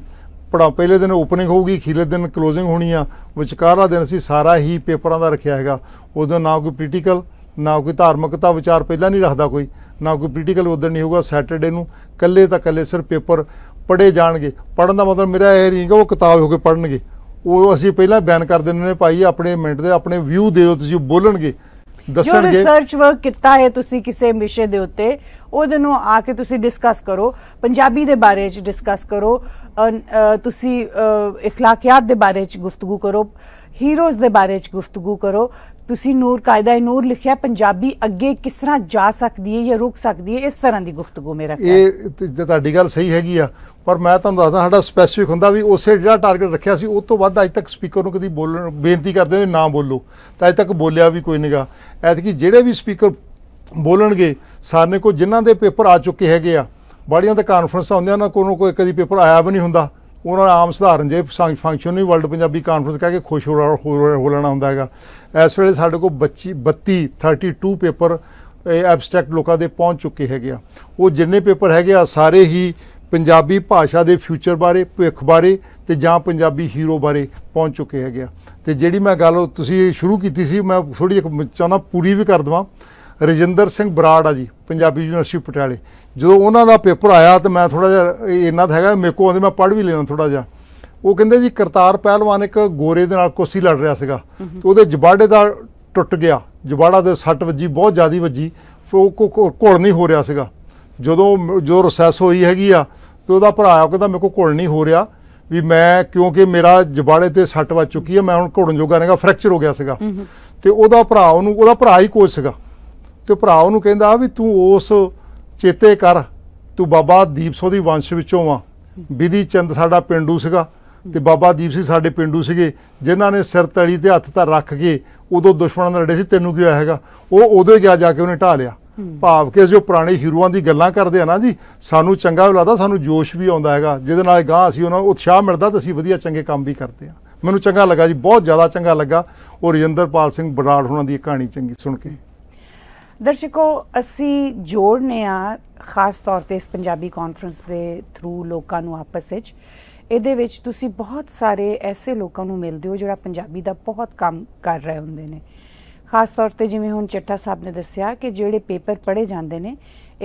ਪੜਾ ਪਹਿਲੇ ਦਿਨ ਓਪਨਿੰਗ ਹੋਊਗੀ ਖੀਲੇ ਦਿਨ ਕਲੋਜ਼ਿੰਗ ਹੋਣੀ ਆ ਵਿਚਕਾਰਲਾ ਦਿਨ ਅਸੀਂ ਸਾਰਾ ਹੀ ਪੇਪਰਾਂ ਦਾ ਰੱਖਿਆ ਹੈਗਾ ਉਦੋਂ ਨਾ ਕੋਈ ਪੋਲੀਟੀਕਲ ਨਾ ਕੋਈ ਧਾਰਮਿਕਤਾ ਵਿਚਾਰ ਪਹਿਲਾਂ ਨਹੀਂ ਰੱਖਦਾ ਕੋਈ ਨਾ ਕੋਈ ਪੋਲੀਟੀਕਲ ਉਦੋਂ ਨਹੀਂ ਹੋਊਗਾ ਸੈਟਰਡੇ ਨੂੰ ਕੱਲੇ ਤਾਂ ਕੱਲੇ ਸਿਰ ਪੇਪਰ ਪੜੇ ਜਾਣਗੇ ਪੜਨ ਦਾ ਮਤਲਬ ਮੇਰਾ ਇਹ ਨਹੀਂ ਕਿ ਉਹ ਕਿਤਾਬ ਹੋ ਕੇ ਪੜਨਗੇ ਉਹ ਅਸੀਂ ਪਹਿਲਾਂ ਬੈਨ ਕਰ ਦਿੰਦੇ ਨੇ ਭਾਈ ਆਪਣੇ ਮਿੰਟ ਦੇ ਆਪਣੇ ਵਿਊ ਦੇ ਤੁਸੀਂ ਬੋਲਣਗੇ ਦੱਸਣਗੇ ਜੋ ਰਿਸਰਚ ਵਰਕ ਕੀਤਾ ਹੈ ਤੁਸੀਂ ਕਿਸੇ ਵਿਸ਼ੇ ਦੇ ਉੱਤੇ ਉਹਦੇ ਨੂੰ ਆ ਕੇ ਤੁਸੀਂ ਡਿਸਕਸ ਕਰੋ ਪੰਜਾਬੀ ਦੇ ਬਾਰੇ ਵਿੱਚ ਡਿਸਕਸ ਕਰੋ ਤੁਸੀਂ اخلاقیات ਦੇ ਬਾਰੇ ਵਿੱਚ ਗੁਫ਼ਤਗੂ ਕਰੋ ਹੀਰੋਜ਼ ਦੇ ਬਾਰੇ ਵਿੱਚ ਗੁਫ਼ਤਗੂ ਕਰੋ ਤੁਸੀਂ ਨੂਰ ਕਾਇਦਾ ਨੂਰ ਲਿਖਿਆ ਪੰਜਾਬੀ ਅੱਗੇ ਕਿਸ ਤਰ੍ਹਾਂ ਜਾ ਸਕਦੀ ਹੈ ਜਾਂ ਰੁਕ ਸਕਦੀ ਹੈ ਇਸ ਤਰ੍ਹਾਂ ਦੀ ਗੁਫ਼ਤਗੂ ਮੇਰਾ ਇਹ ਤੁਹਾਡੀ ਗੱਲ ਸਹੀ ਹੈਗੀ ਆ ਪਰ ਮੈਂ ਤੁਹਾਨੂੰ ਦੱਸਦਾ ਸਾਡਾ ਸਪੈਸੀਫਿਕ ਹੁੰਦਾ ਵੀ ਉਸੇ ਜਿਹੜਾ ਟਾਰਗੇਟ ਰੱਖਿਆ ਸੀ ਉਸ ਤੋਂ ਵੱਧ ਅੱਜ ਤੱਕ ਸਪੀਕਰ ਨੂੰ ਕਦੀ ਬੋਲਣ ਬੇਨਤੀ ਕਰਦੇ ਹੋਏ ਨਾ ਬੋਲੋ ਤਾਂ ਅੱਜ ਤੱਕ ਬੋਲਿਆ ਵੀ ਕੋਈ ਨਹੀਂਗਾ ਐਤਕੀ ਜਿਹੜੇ ਵੀ ਸਪੀਕਰ ਬੋਲਣਗੇ ਸਾਰਨੇ ਕੋ ਜਿਨ੍ਹਾਂ ਦੇ ਪੇਪਰ ਆ ਚੁੱਕੇ ਹੈਗੇ ਆ ਬਾੜੀਆਂ ਤਾਂ ਕਾਨਫਰੰਸਾਂ ਹੁੰਦੀਆਂ ਉਹਨਾਂ ਕੋਲੋਂ ਕੋਈ ਕਦੀ ਪੇਪਰ ਆਇਆ ਵੀ ਨਹੀਂ ਹੁੰਦਾ ਉਹਨਾਂ ਨੇ ਆਮ ਸਧਾਰਨ ਜੇ ਫੰਕਸ਼ਨ ਨਹੀਂ ਵਰਲਡ ਪੰਜਾਬੀ ਕਾਨਫਰੰਸ ਕਹਿ ਕੇ ਖੁਸ਼ ਹੋਣਾ ਰਹਾ ਹੋ ਲੈਣਾ ਹੁੰਦਾ ਹੈਗਾ ਇਸ ਵੇਲੇ ਸਾਡੇ ਕੋਲ ਬੱਚੀ 32 32 ਪੇਪਰ ਐਬਸਟ੍ਰੈਕਟ ਲੋਕਾਂ ਦੇ ਪਹੁੰਚ ਚੁੱਕੇ ਹੈਗੇ ਆ ਉਹ ਜਿੰਨੇ ਪੇਪਰ ਹੈਗੇ ਆ ਸਾਰੇ ਹੀ ਪੰਜਾਬੀ ਭਾਸ਼ਾ ਦੇ ਫਿਊਚਰ ਬਾਰੇ ਭਵਿੱਖ ਬਾਰੇ ਤੇ ਜਾਂ ਪੰਜਾਬੀ ਹੀਰੋ ਬਾਰੇ ਪਹੁੰਚ ਚੁੱਕੇ ਹੈਗੇ ਆ ਤੇ ਜਿਹੜੀ ਮੈਂ ਗੱਲ ਤੁਸੀਂ ਸ਼ੁਰੂ ਕੀਤੀ ਸੀ ਮੈਂ ਥੋੜੀ ਇੱਕ ਚਾਹਨਾ ਪੂਰੀ ਵੀ ਕਰ ਦਵਾਂ ਰਜਿੰਦਰ ਸਿੰਘ ਬਰਾੜ ਆ ਜੀ ਪੰਜਾਬੀ ਯੂਨੀਵਰਸਿਟੀ ਪਟਿਆਲੇ ਜਦੋਂ ਉਹਨਾਂ ਦਾ ਪੇਪਰ ਆਇਆ ਤੇ ਮੈਂ ਥੋੜਾ ਜਿਹਾ ਇੰਨਾ ਦਾ ਹੈਗਾ ਮੇਰੇ ਕੋਲ ਆਉਂਦੇ ਮੈਂ ਪੜ੍ਹ ਵੀ ਲੈਣਾ ਥੋੜਾ ਜਿਹਾ ਉਹ ਕਹਿੰਦੇ ਜੀ ਕਰਤਾਰ ਪਹਿਲਵਾਨ ਇੱਕ ਗੋਰੇ ਦੇ ਨਾਲ ਕੁਸ਼ਤੀ ਲੜ ਰਿਹਾ ਸੀਗਾ ਤੇ ਉਹਦੇ ਜਬਾੜੇ ਦਾ ਟੁੱਟ ਗਿਆ ਜਬਾੜਾ ਦੇ ਸੱਟ ਵੱਜੀ ਬਹੁਤ ਜ਼ਿਆਦੀ ਵੱਜੀ ਉਹ ਘੁਲ ਨਹੀਂ ਹੋ ਰਿਹਾ ਸੀਗਾ ਜਦੋਂ ਜੋ ਰੋਸੈਸ ਹੋਈ ਹੈਗੀ ਆ ਤੇ ਉਹਦਾ ਭਰਾ ਆ ਕਹਿੰਦਾ ਮੇਰੇ ਕੋਲ ਨਹੀਂ ਹੋ ਰਿਹਾ ਵੀ ਮੈਂ ਕਿਉਂਕਿ ਮੇਰਾ ਜਬਾੜੇ ਤੇ ਸੱਟ ਵੱਜ ਚੁੱਕੀ ਹੈ ਮੈਂ ਹੁਣ ਘੁੜਨ ਜੋਗਾ ਨਹੀਂਗਾ ਫ੍ਰੈਕਚਰ ਹੋ ਗਿਆ ਸੀਗਾ ਤੇ ਉਹਦਾ ਭਰਾ ਉਹਨੂੰ ਉਹਦਾ ਭਰਾ ਹੀ ਕੋਚ ਸੀਗਾ ਤੇ ਭਰਾ ਉਹਨੂੰ ਕਹਿੰਦਾ ਵੀ ਤੂੰ ਉਸ ਚੇਤੇ ਕਰ ਤੂੰ ਬਾਬਾ ਦੀਪ ਸਿੰਘ ਦੀ ਵੰਸ਼ ਵਿੱਚੋਂ ਆ ਵਿਧੀ ਚੰਦ ਸਾਡਾ ਪਿੰਡੂ ਸੀਗਾ ਤੇ ਬਾਬਾ ਦੀਪ ਸਿੰਘ ਸਾਡੇ ਪਿੰਡੂ ਸੀਗੇ ਜਿਨ੍ਹਾਂ ਨੇ ਸਿਰ ਤਲੀ ਤੇ ਹੱਥ ਤਾਂ ਰੱਖ ਕੇ ਉਦੋਂ ਦੁਸ਼ਮਣਾਂ ਨਾਲ ਲੜੇ ਸੀ ਤੈਨੂੰ ਕੀ ਹੋਇਆ ਹੈਗਾ ਉਹ ਉਦੋਂ ਗਿਆ ਜਾ ਕੇ ਉਹਨੇ ਢਾ ਲਿਆ ਭਾਵ ਕਿ ਜੋ ਪੁਰਾਣੇ ਹੀਰੋਆਂ ਦੀ ਗੱਲਾਂ ਕਰਦੇ ਆ ਨਾ ਜੀ ਸਾਨੂੰ ਚੰਗਾ ਲੱਗਦਾ ਸਾਨੂੰ ਜੋਸ਼ ਵੀ ਆਉਂਦਾ ਹੈਗਾ ਜਿਹਦੇ ਨਾਲ ਗਾਂ ਅਸੀਂ ਉਹਨਾਂ ਨੂੰ ਉਤਸ਼ਾਹ ਮਿਲਦਾ ਤੇ ਅਸੀਂ ਵਧੀਆ ਚੰਗੇ ਕੰਮ ਵੀ ਕਰਦੇ ਆ ਮੈਨੂੰ ਚੰਗਾ ਲੱਗਾ ਜੀ ਬਹੁਤ ਜ਼ਿਆਦਾ ਚੰਗਾ ਲੱਗਾ ਉਹ ਰਜਿੰਦਰਪਾਲ ਸਿੰਘ ਬਰਾੜ ਉਹਨਾਂ ਦੀ ਕਹਾਣੀ ਚੰਗੀ ਸੁਣ ਕੇ ਦਰਸ਼ਕੋ ਅਸੀਂ ਜੋੜਨੇ ਆ ਖਾਸ ਤੌਰ ਤੇ ਇਸ ਪੰਜਾਬੀ ਕਾਨਫਰੰਸ ਦੇ ਥਰੂ ਲੋਕਾਂ ਨੂੰ ਆਪਸ ਵਿੱਚ ਇਹਦੇ ਵਿੱਚ ਤੁਸੀਂ ਬਹੁਤ ਸਾਰੇ ਐਸੇ ਲੋਕਾਂ ਨੂੰ ਮਿਲਦੇ ਹੋ ਜਿਹੜਾ ਪੰਜਾਬੀ ਦਾ ਬਹੁਤ ਕੰਮ ਕਰ ਰਹੇ ਹੁੰਦੇ ਨੇ ਖਾਸ ਤੌਰ ਤੇ ਜਿਵੇਂ ਹੁਣ ਚੱਟਾ ਸਾਹਿਬ ਨੇ ਦੱਸਿਆ ਕਿ ਜਿਹੜੇ ਪੇਪਰ ਪੜੇ ਜਾਂਦੇ ਨੇ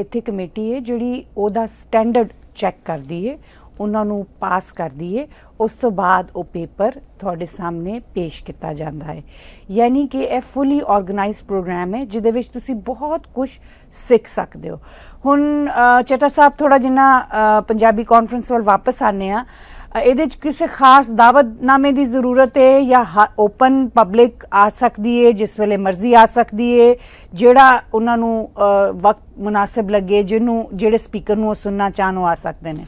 ਇੱਥੇ ਕਮੇਟੀ ਹੈ ਜਿਹੜੀ ਉਹਦਾ ਸਟੈਂਡਰਡ ਚੈੱਕ ਕਰਦੀ ਹੈ ਉਹਨਾਂ ਨੂੰ ਪਾਸ ਕਰਦੀ ਹੈ ਉਸ ਤੋਂ ਬਾਅਦ ਉਹ ਪੇਪਰ ਤੁਹਾਡੇ ਸਾਹਮਣੇ ਪੇਸ਼ ਕੀਤਾ ਜਾਂਦਾ ਹੈ ਯਾਨੀ ਕਿ ਇਹ ਫੁੱਲੀ ਆਰਗੇਨਾਈਜ਼ਡ ਪ੍ਰੋਗਰਾਮ ਹੈ ਜਿਹਦੇ ਵਿੱਚ ਤੁਸੀਂ ਬਹੁਤ ਕੁਝ ਸਿੱਖ ਸਕਦੇ ਹੋ ਹੁਣ ਚਟਾ ਸਾਹਿਬ ਥੋੜਾ ਜਿੰਨਾ ਪੰਜਾਬੀ ਕਾਨਫਰੰਸ ਵੱਲ ਵਾਪਸ ਆਨੇ ਆ ਇਹਦੇ ਵਿੱਚ ਕਿਸੇ ਖਾਸ ਦਾਵਤਨਾਮੇ ਦੀ ਜ਼ਰੂਰਤ ਹੈ ਜਾਂ ਓਪਨ ਪਬਲਿਕ ਆ ਸਕਦੀ ਹੈ ਜਿਸ ਵੇਲੇ ਮਰਜ਼ੀ ਆ ਸਕਦੀ ਹੈ ਜਿਹੜਾ ਉਹਨਾਂ ਨੂੰ ਵਕਤ ਮناسب ਲੱਗੇ ਜਿਹਨੂੰ ਜਿਹੜੇ ਸਪੀਕਰ ਨੂੰ ਸੁਣਨਾ ਚਾਹਨ ਉਹ ਆ ਸਕਦੇ ਨੇ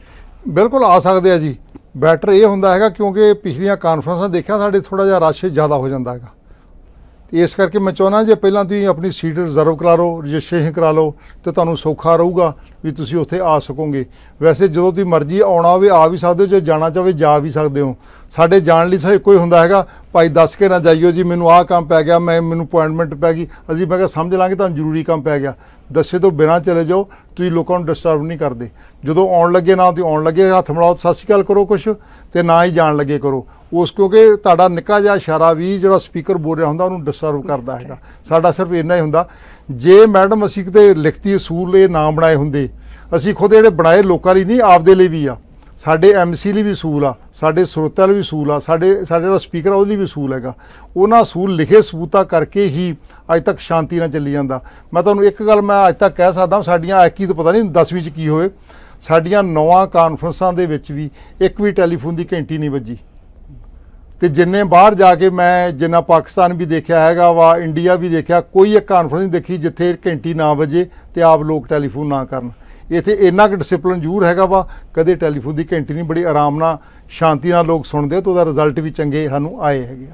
ਬਿਲਕੁਲ ਆ ਸਕਦੇ ਆ ਜੀ ਬੈਟਰ ਇਹ ਹੁੰਦਾ ਹੈਗਾ ਕਿਉਂਕਿ ਪਿਛਲੀਆਂ ਕਾਨਫਰੰਸਾਂ ਦੇਖਿਆ ਸਾਡੇ ਥੋੜਾ ਜਿਹਾ ਰਸ਼ ਜ਼ਿਆਦਾ ਹੋ ਜਾਂਦਾ ਹੈਗਾ ਤੇ ਇਸ ਕਰਕੇ ਮੈਂ ਚਾਹੁੰਦਾ ਜੇ ਪਹਿਲਾਂ ਤੁਸੀਂ ਆਪਣੀ ਸੀਟ ਰਿਜ਼ਰਵ ਕਰਾ ਲਓ ਰਜਿਸਟ੍ਰੇਸ਼ਨ ਕਰਾ ਲਓ ਤੇ ਤੁਹਾਨੂੰ ਸੌਖਾ ਰਹੂਗਾ ਵੀ ਤੁਸੀਂ ਉੱਥੇ ਆ ਸਕੋਗੇ ਵੈਸੇ ਜਦੋਂ ਦੀ ਮਰਜ਼ੀ ਆਉਣਾ ਹੋਵੇ ਆ ਵੀ ਸਕਦੇ ਹੋ ਜੇ ਜਾਣਾ ਚਾਹਵੇ ਜਾ ਵੀ ਸਕਦੇ ਹੋ ਸਾਡੇ ਜਾਣ ਲਈ ਸਾਰੇ ਕੋਈ ਹੁੰਦਾ ਹੈਗਾ ਭਾਈ ਦੱਸ ਕੇ ਨਾ ਜਾਈਓ ਜੀ ਮੈਨੂੰ ਆਹ ਕੰਮ ਪੈ ਗਿਆ ਮੈਂ ਮੈਨੂੰ ਅਪਾਇੰਟਮੈਂਟ ਪੈ ਗਈ ਅਸੀਂ ਮੈਂ ਕਿਹਾ ਸਮਝ ਲਾਂਗੇ ਤੁਹਾਨੂੰ ਜ਼ਰੂਰੀ ਕੰਮ ਪੈ ਗਿਆ ਦੱਸੇ ਤੋਂ ਬਿਨਾਂ ਚਲੇ ਜਾਓ ਤੁਸੀਂ ਲੋਕਾਂ ਨੂੰ ਡਿਸਟਰਬ ਨਹੀਂ ਕਰਦੇ ਜਦੋਂ ਆਉਣ ਲੱਗੇ ਨਾ ਤੁਸੀਂ ਆਉਣ ਲੱਗੇ ਹੱਥ ਮਿਲਾਓ ਸਤਿ ਸ਼੍ਰੀ ਅਕਾਲ ਕਰੋ ਕੁਝ ਤੇ ਨਾ ਹੀ ਜਾਣ ਲੱਗੇ ਕਰੋ ਉਸ ਕਿਉਂਕਿ ਤੁਹਾਡਾ ਨਿੱਕਾ ਜਿਹਾ ਇਸ਼ਾਰਾ ਵੀ ਜਿਹੜਾ ਸਪੀਕਰ ਬੋਲ ਰਿਹਾ ਹੁੰਦਾ ਉਹਨੂੰ ਡਿਸਟਰਬ ਕਰਦਾ ਹੈਗਾ ਸਾਡਾ ਸਿਰਫ ਇੰਨਾ ਹੀ ਹੁੰਦਾ ਜੇ ਮੈਡਮ ਅਸੀਂ ਕਿਤੇ ਲਿਖਤੀ ਅਸੂਲ ਇਹ ਨਾਮ ਬਣਾਏ ਹੁੰਦੇ ਅਸੀਂ ਖੁਦ ਜਿਹੜੇ ਬਣਾਏ ਲੋਕਾਂ ਲਈ ਨਹੀਂ ਆਪਦੇ ਲਈ ਵੀ ਆ ਸਾਡੇ ਐਮਸੀ ਲਈ ਵੀ ਸੂਲ ਆ ਸਾਡੇ ਸਰੋਤਿਆਂ ਲਈ ਵੀ ਸੂਲ ਆ ਸਾਡੇ ਸਾਡੇ ਦਾ ਸਪੀਕਰ ਉਹਦੇ ਲਈ ਵੀ ਸੂਲ ਹੈਗਾ ਉਹਨਾਂ ਸੂਲ ਲਿਖੇ ਸਬੂਤਾ ਕਰਕੇ ਹੀ ਅੱਜ ਤੱਕ ਸ਼ਾਂਤੀ ਨਾਲ ਚੱਲੀ ਜਾਂਦਾ ਮੈਂ ਤੁਹਾਨੂੰ ਇੱਕ ਗੱਲ ਮੈਂ ਅੱਜ ਤੱਕ ਕਹਿ ਸਕਦਾ ਸਾਡੀਆਂ ਐਕੀ ਤੋਂ ਪਤਾ ਨਹੀਂ 10ਵੀਂ ਚ ਕੀ ਹੋਏ ਸਾਡੀਆਂ ਨੌਵਾਂ ਕਾਨਫਰੰਸਾਂ ਦੇ ਵਿੱਚ ਵੀ ਇੱਕ ਵੀ ਟੈਲੀਫੋਨ ਦੀ ਘੰਟੀ ਨਹੀਂ ਵੱਜੀ ਤੇ ਜਿੰਨੇ ਬਾਹਰ ਜਾ ਕੇ ਮੈਂ ਜਿੰਨਾ ਪਾਕਿਸਤਾਨ ਵੀ ਦੇਖਿਆ ਹੈਗਾ ਵਾ ਇੰਡੀਆ ਵੀ ਦੇਖਿਆ ਕੋਈ ਇੱਕ ਕਾਨਫਰੰਸ ਨਹੀਂ ਦੇਖੀ ਜਿੱਥੇ ਘੰਟੀ ਨਾ ਵਜੇ ਤੇ ਆਪ ਲੋਕ ਟੈਲੀਫੋਨ ਨਾ ਕਰਨ ਇੱਥੇ ਇੰਨਾ ਕਿ ਡਿਸਪਲਿਨ ਜ਼ਰੂਰ ਹੈਗਾ ਵਾ ਕਦੇ ਟੈਲੀਫੋਨ ਦੀ ਘੰਟੀ ਨਹੀਂ ਬੜੀ ਆਰਾਮ ਨਾਲ ਸ਼ਾਂਤੀ ਨਾਲ ਲੋਕ ਸੁਣਦੇ ਤੇ ਉਹਦਾ ਰਿਜ਼ਲਟ ਵੀ ਚੰਗੇ ਸਾਨੂੰ ਆਏ ਹੈਗੇ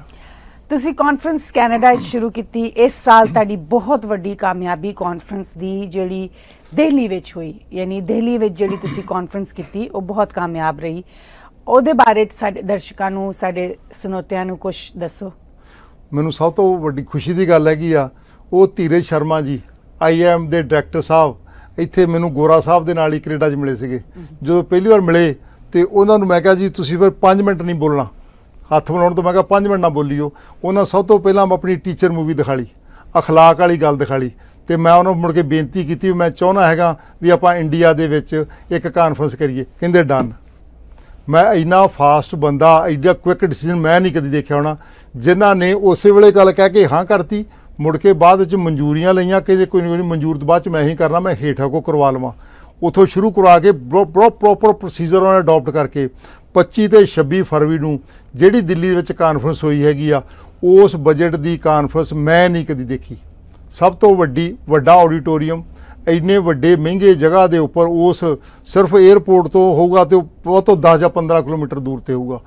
ਤੁਸੀਂ ਕਾਨਫਰੰਸ ਕੈਨੇਡਾ ਵਿੱਚ ਸ਼ੁਰੂ ਕੀਤੀ ਇਸ ਸਾਲ ਤੁਹਾਡੀ ਬਹੁਤ ਵੱਡੀ ਕਾਮਯਾਬੀ ਕਾਨਫਰੰਸ ਦੀ ਜਿਹੜੀ ਦਿੱਲੀ ਵਿੱਚ ਹੋਈ ਯਾਨੀ ਦਿੱਲੀ ਵਿੱਚ ਜਿਹੜੀ ਤੁਸੀਂ ਕਾਨਫਰੰਸ ਕੀਤੀ ਉਹ ਬਹੁਤ ਕਾਮਯਾਬ ਰਹੀ ਉਹਦੇ ਬਾਰੇ ਸਾਡੇ ਦਰਸ਼ਕਾਂ ਨੂੰ ਸਾਡੇ ਸੁਣੋਤਿਆਂ ਨੂੰ ਕੁਝ ਦੱਸੋ ਮੈਨੂੰ ਸਭ ਤੋਂ ਵੱਡੀ ਖੁਸ਼ੀ ਦੀ ਗੱਲ ਹੈਗੀ ਆ ਉਹ ਧੀਰੇ ਸ਼ਰਮਾ ਜੀ ਆਈਐਮ ਦੇ ਡਾਇਰੈਕਟਰ ਸਾਹਿਬ ਇੱਥੇ ਮੈਨੂੰ ਗੋਰਾ ਸਾਹਿਬ ਦੇ ਨਾਲ ਹੀ ਕੈਨੇਡਾ 'ਚ ਮਿਲੇ ਸੀਗੇ ਜਦੋਂ ਪਹਿਲੀ ਵਾਰ ਮਿਲੇ ਤੇ ਉਹਨਾਂ ਨੂੰ ਮੈਂ ਕਿਹਾ ਜੀ ਤੁਸੀਂ ਫਿਰ 5 ਮਿੰਟ ਨਹੀਂ ਬੋਲਣਾ ਹੱਥ ਮਿਲਾਉਣ ਤੋਂ ਮੈਂ ਕਿਹਾ 5 ਮਿੰਟ ਨਾ ਬੋਲਿਓ ਉਹਨਾਂ ਸਭ ਤੋਂ ਪਹਿਲਾਂ ਆਪਣੀ ਟੀਚਰ ਮੂਵੀ ਦਿਖਾ ਲਈ اخلاق ਵਾਲੀ ਗੱਲ ਦਿਖਾ ਲਈ ਤੇ ਮੈਂ ਉਹਨਾਂ ਨੂੰ ਮੁੜ ਕੇ ਬੇਨਤੀ ਕੀਤੀ ਮੈਂ ਚਾਹੁੰਦਾ ਹੈਗਾ ਵੀ ਆਪਾਂ ਇੰਡੀਆ ਦੇ ਵਿੱਚ ਇੱਕ ਕਾਨਫਰੰਸ ਕਰੀਏ ਕਹਿੰਦੇ ਡਨ ਮੈਂ ਇੰਨਾ ਫਾਸਟ ਬੰਦਾ ਐਡਾ ਕੁਇਕ ਡਿਸੀਜਨ ਮੈਂ ਨਹੀਂ ਕਦੀ ਦੇਖਿਆ ਹੋਣਾ ਜਿਨ੍ਹਾਂ ਨੇ ਉਸੇ ਵੇਲੇ ਗੱਲ ਕਹਿ ਕੇ ਹਾਂ ਕਰਤੀ ਮੁੜ ਕੇ ਬਾਅਦ ਵਿੱਚ ਮਨਜ਼ੂਰੀਆਂ ਲਈਆਂ ਕਿ ਕੋਈ ਨਹੀਂ ਮਨਜ਼ੂਰ ਤੋਂ ਬਾਅਦ ਚ ਮੈਂ ਹੀ ਕਰਨਾ ਮੈਂ ਹੇਠਾਂ ਕੋ ਕਰਵਾ ਲਵਾਂ ਉਥੋਂ ਸ਼ੁਰੂ ਕਰਵਾ ਕੇ ਪ੍ਰੋਪਰ ਪ੍ਰੋਸੀਜਰ ਉਹਨਾਂ ਅਡਾਪਟ ਕਰਕੇ 25 ਤੇ 26 ਫਰਵਰੀ ਨੂੰ ਜਿਹੜੀ ਦਿੱਲੀ ਦੇ ਵਿੱਚ ਕਾਨਫਰੰਸ ਹੋਈ ਹੈਗੀ ਆ ਉਸ ਬਜਟ ਦੀ ਕਾਨਫਰੰਸ ਮੈਂ ਨਹੀਂ ਕਦੀ ਦੇਖੀ ਸਭ ਤੋਂ ਵੱਡੀ ਵੱਡਾ ਆਡੀਟੋਰੀਅਮ ਇੰਨੇ ਵੱਡੇ ਮਹਿੰਗੇ ਜਗ੍ਹਾ ਦੇ ਉੱਪਰ ਉਸ ਸਿਰਫ 에어ਪੋਰਟ ਤੋਂ ਹੋਊਗਾ ਤੇ ਉਹ ਤੋਂ 10 ਜਾਂ 15 ਕਿਲੋਮੀਟਰ ਦੂਰ ਤੇ ਹੋਊਗਾ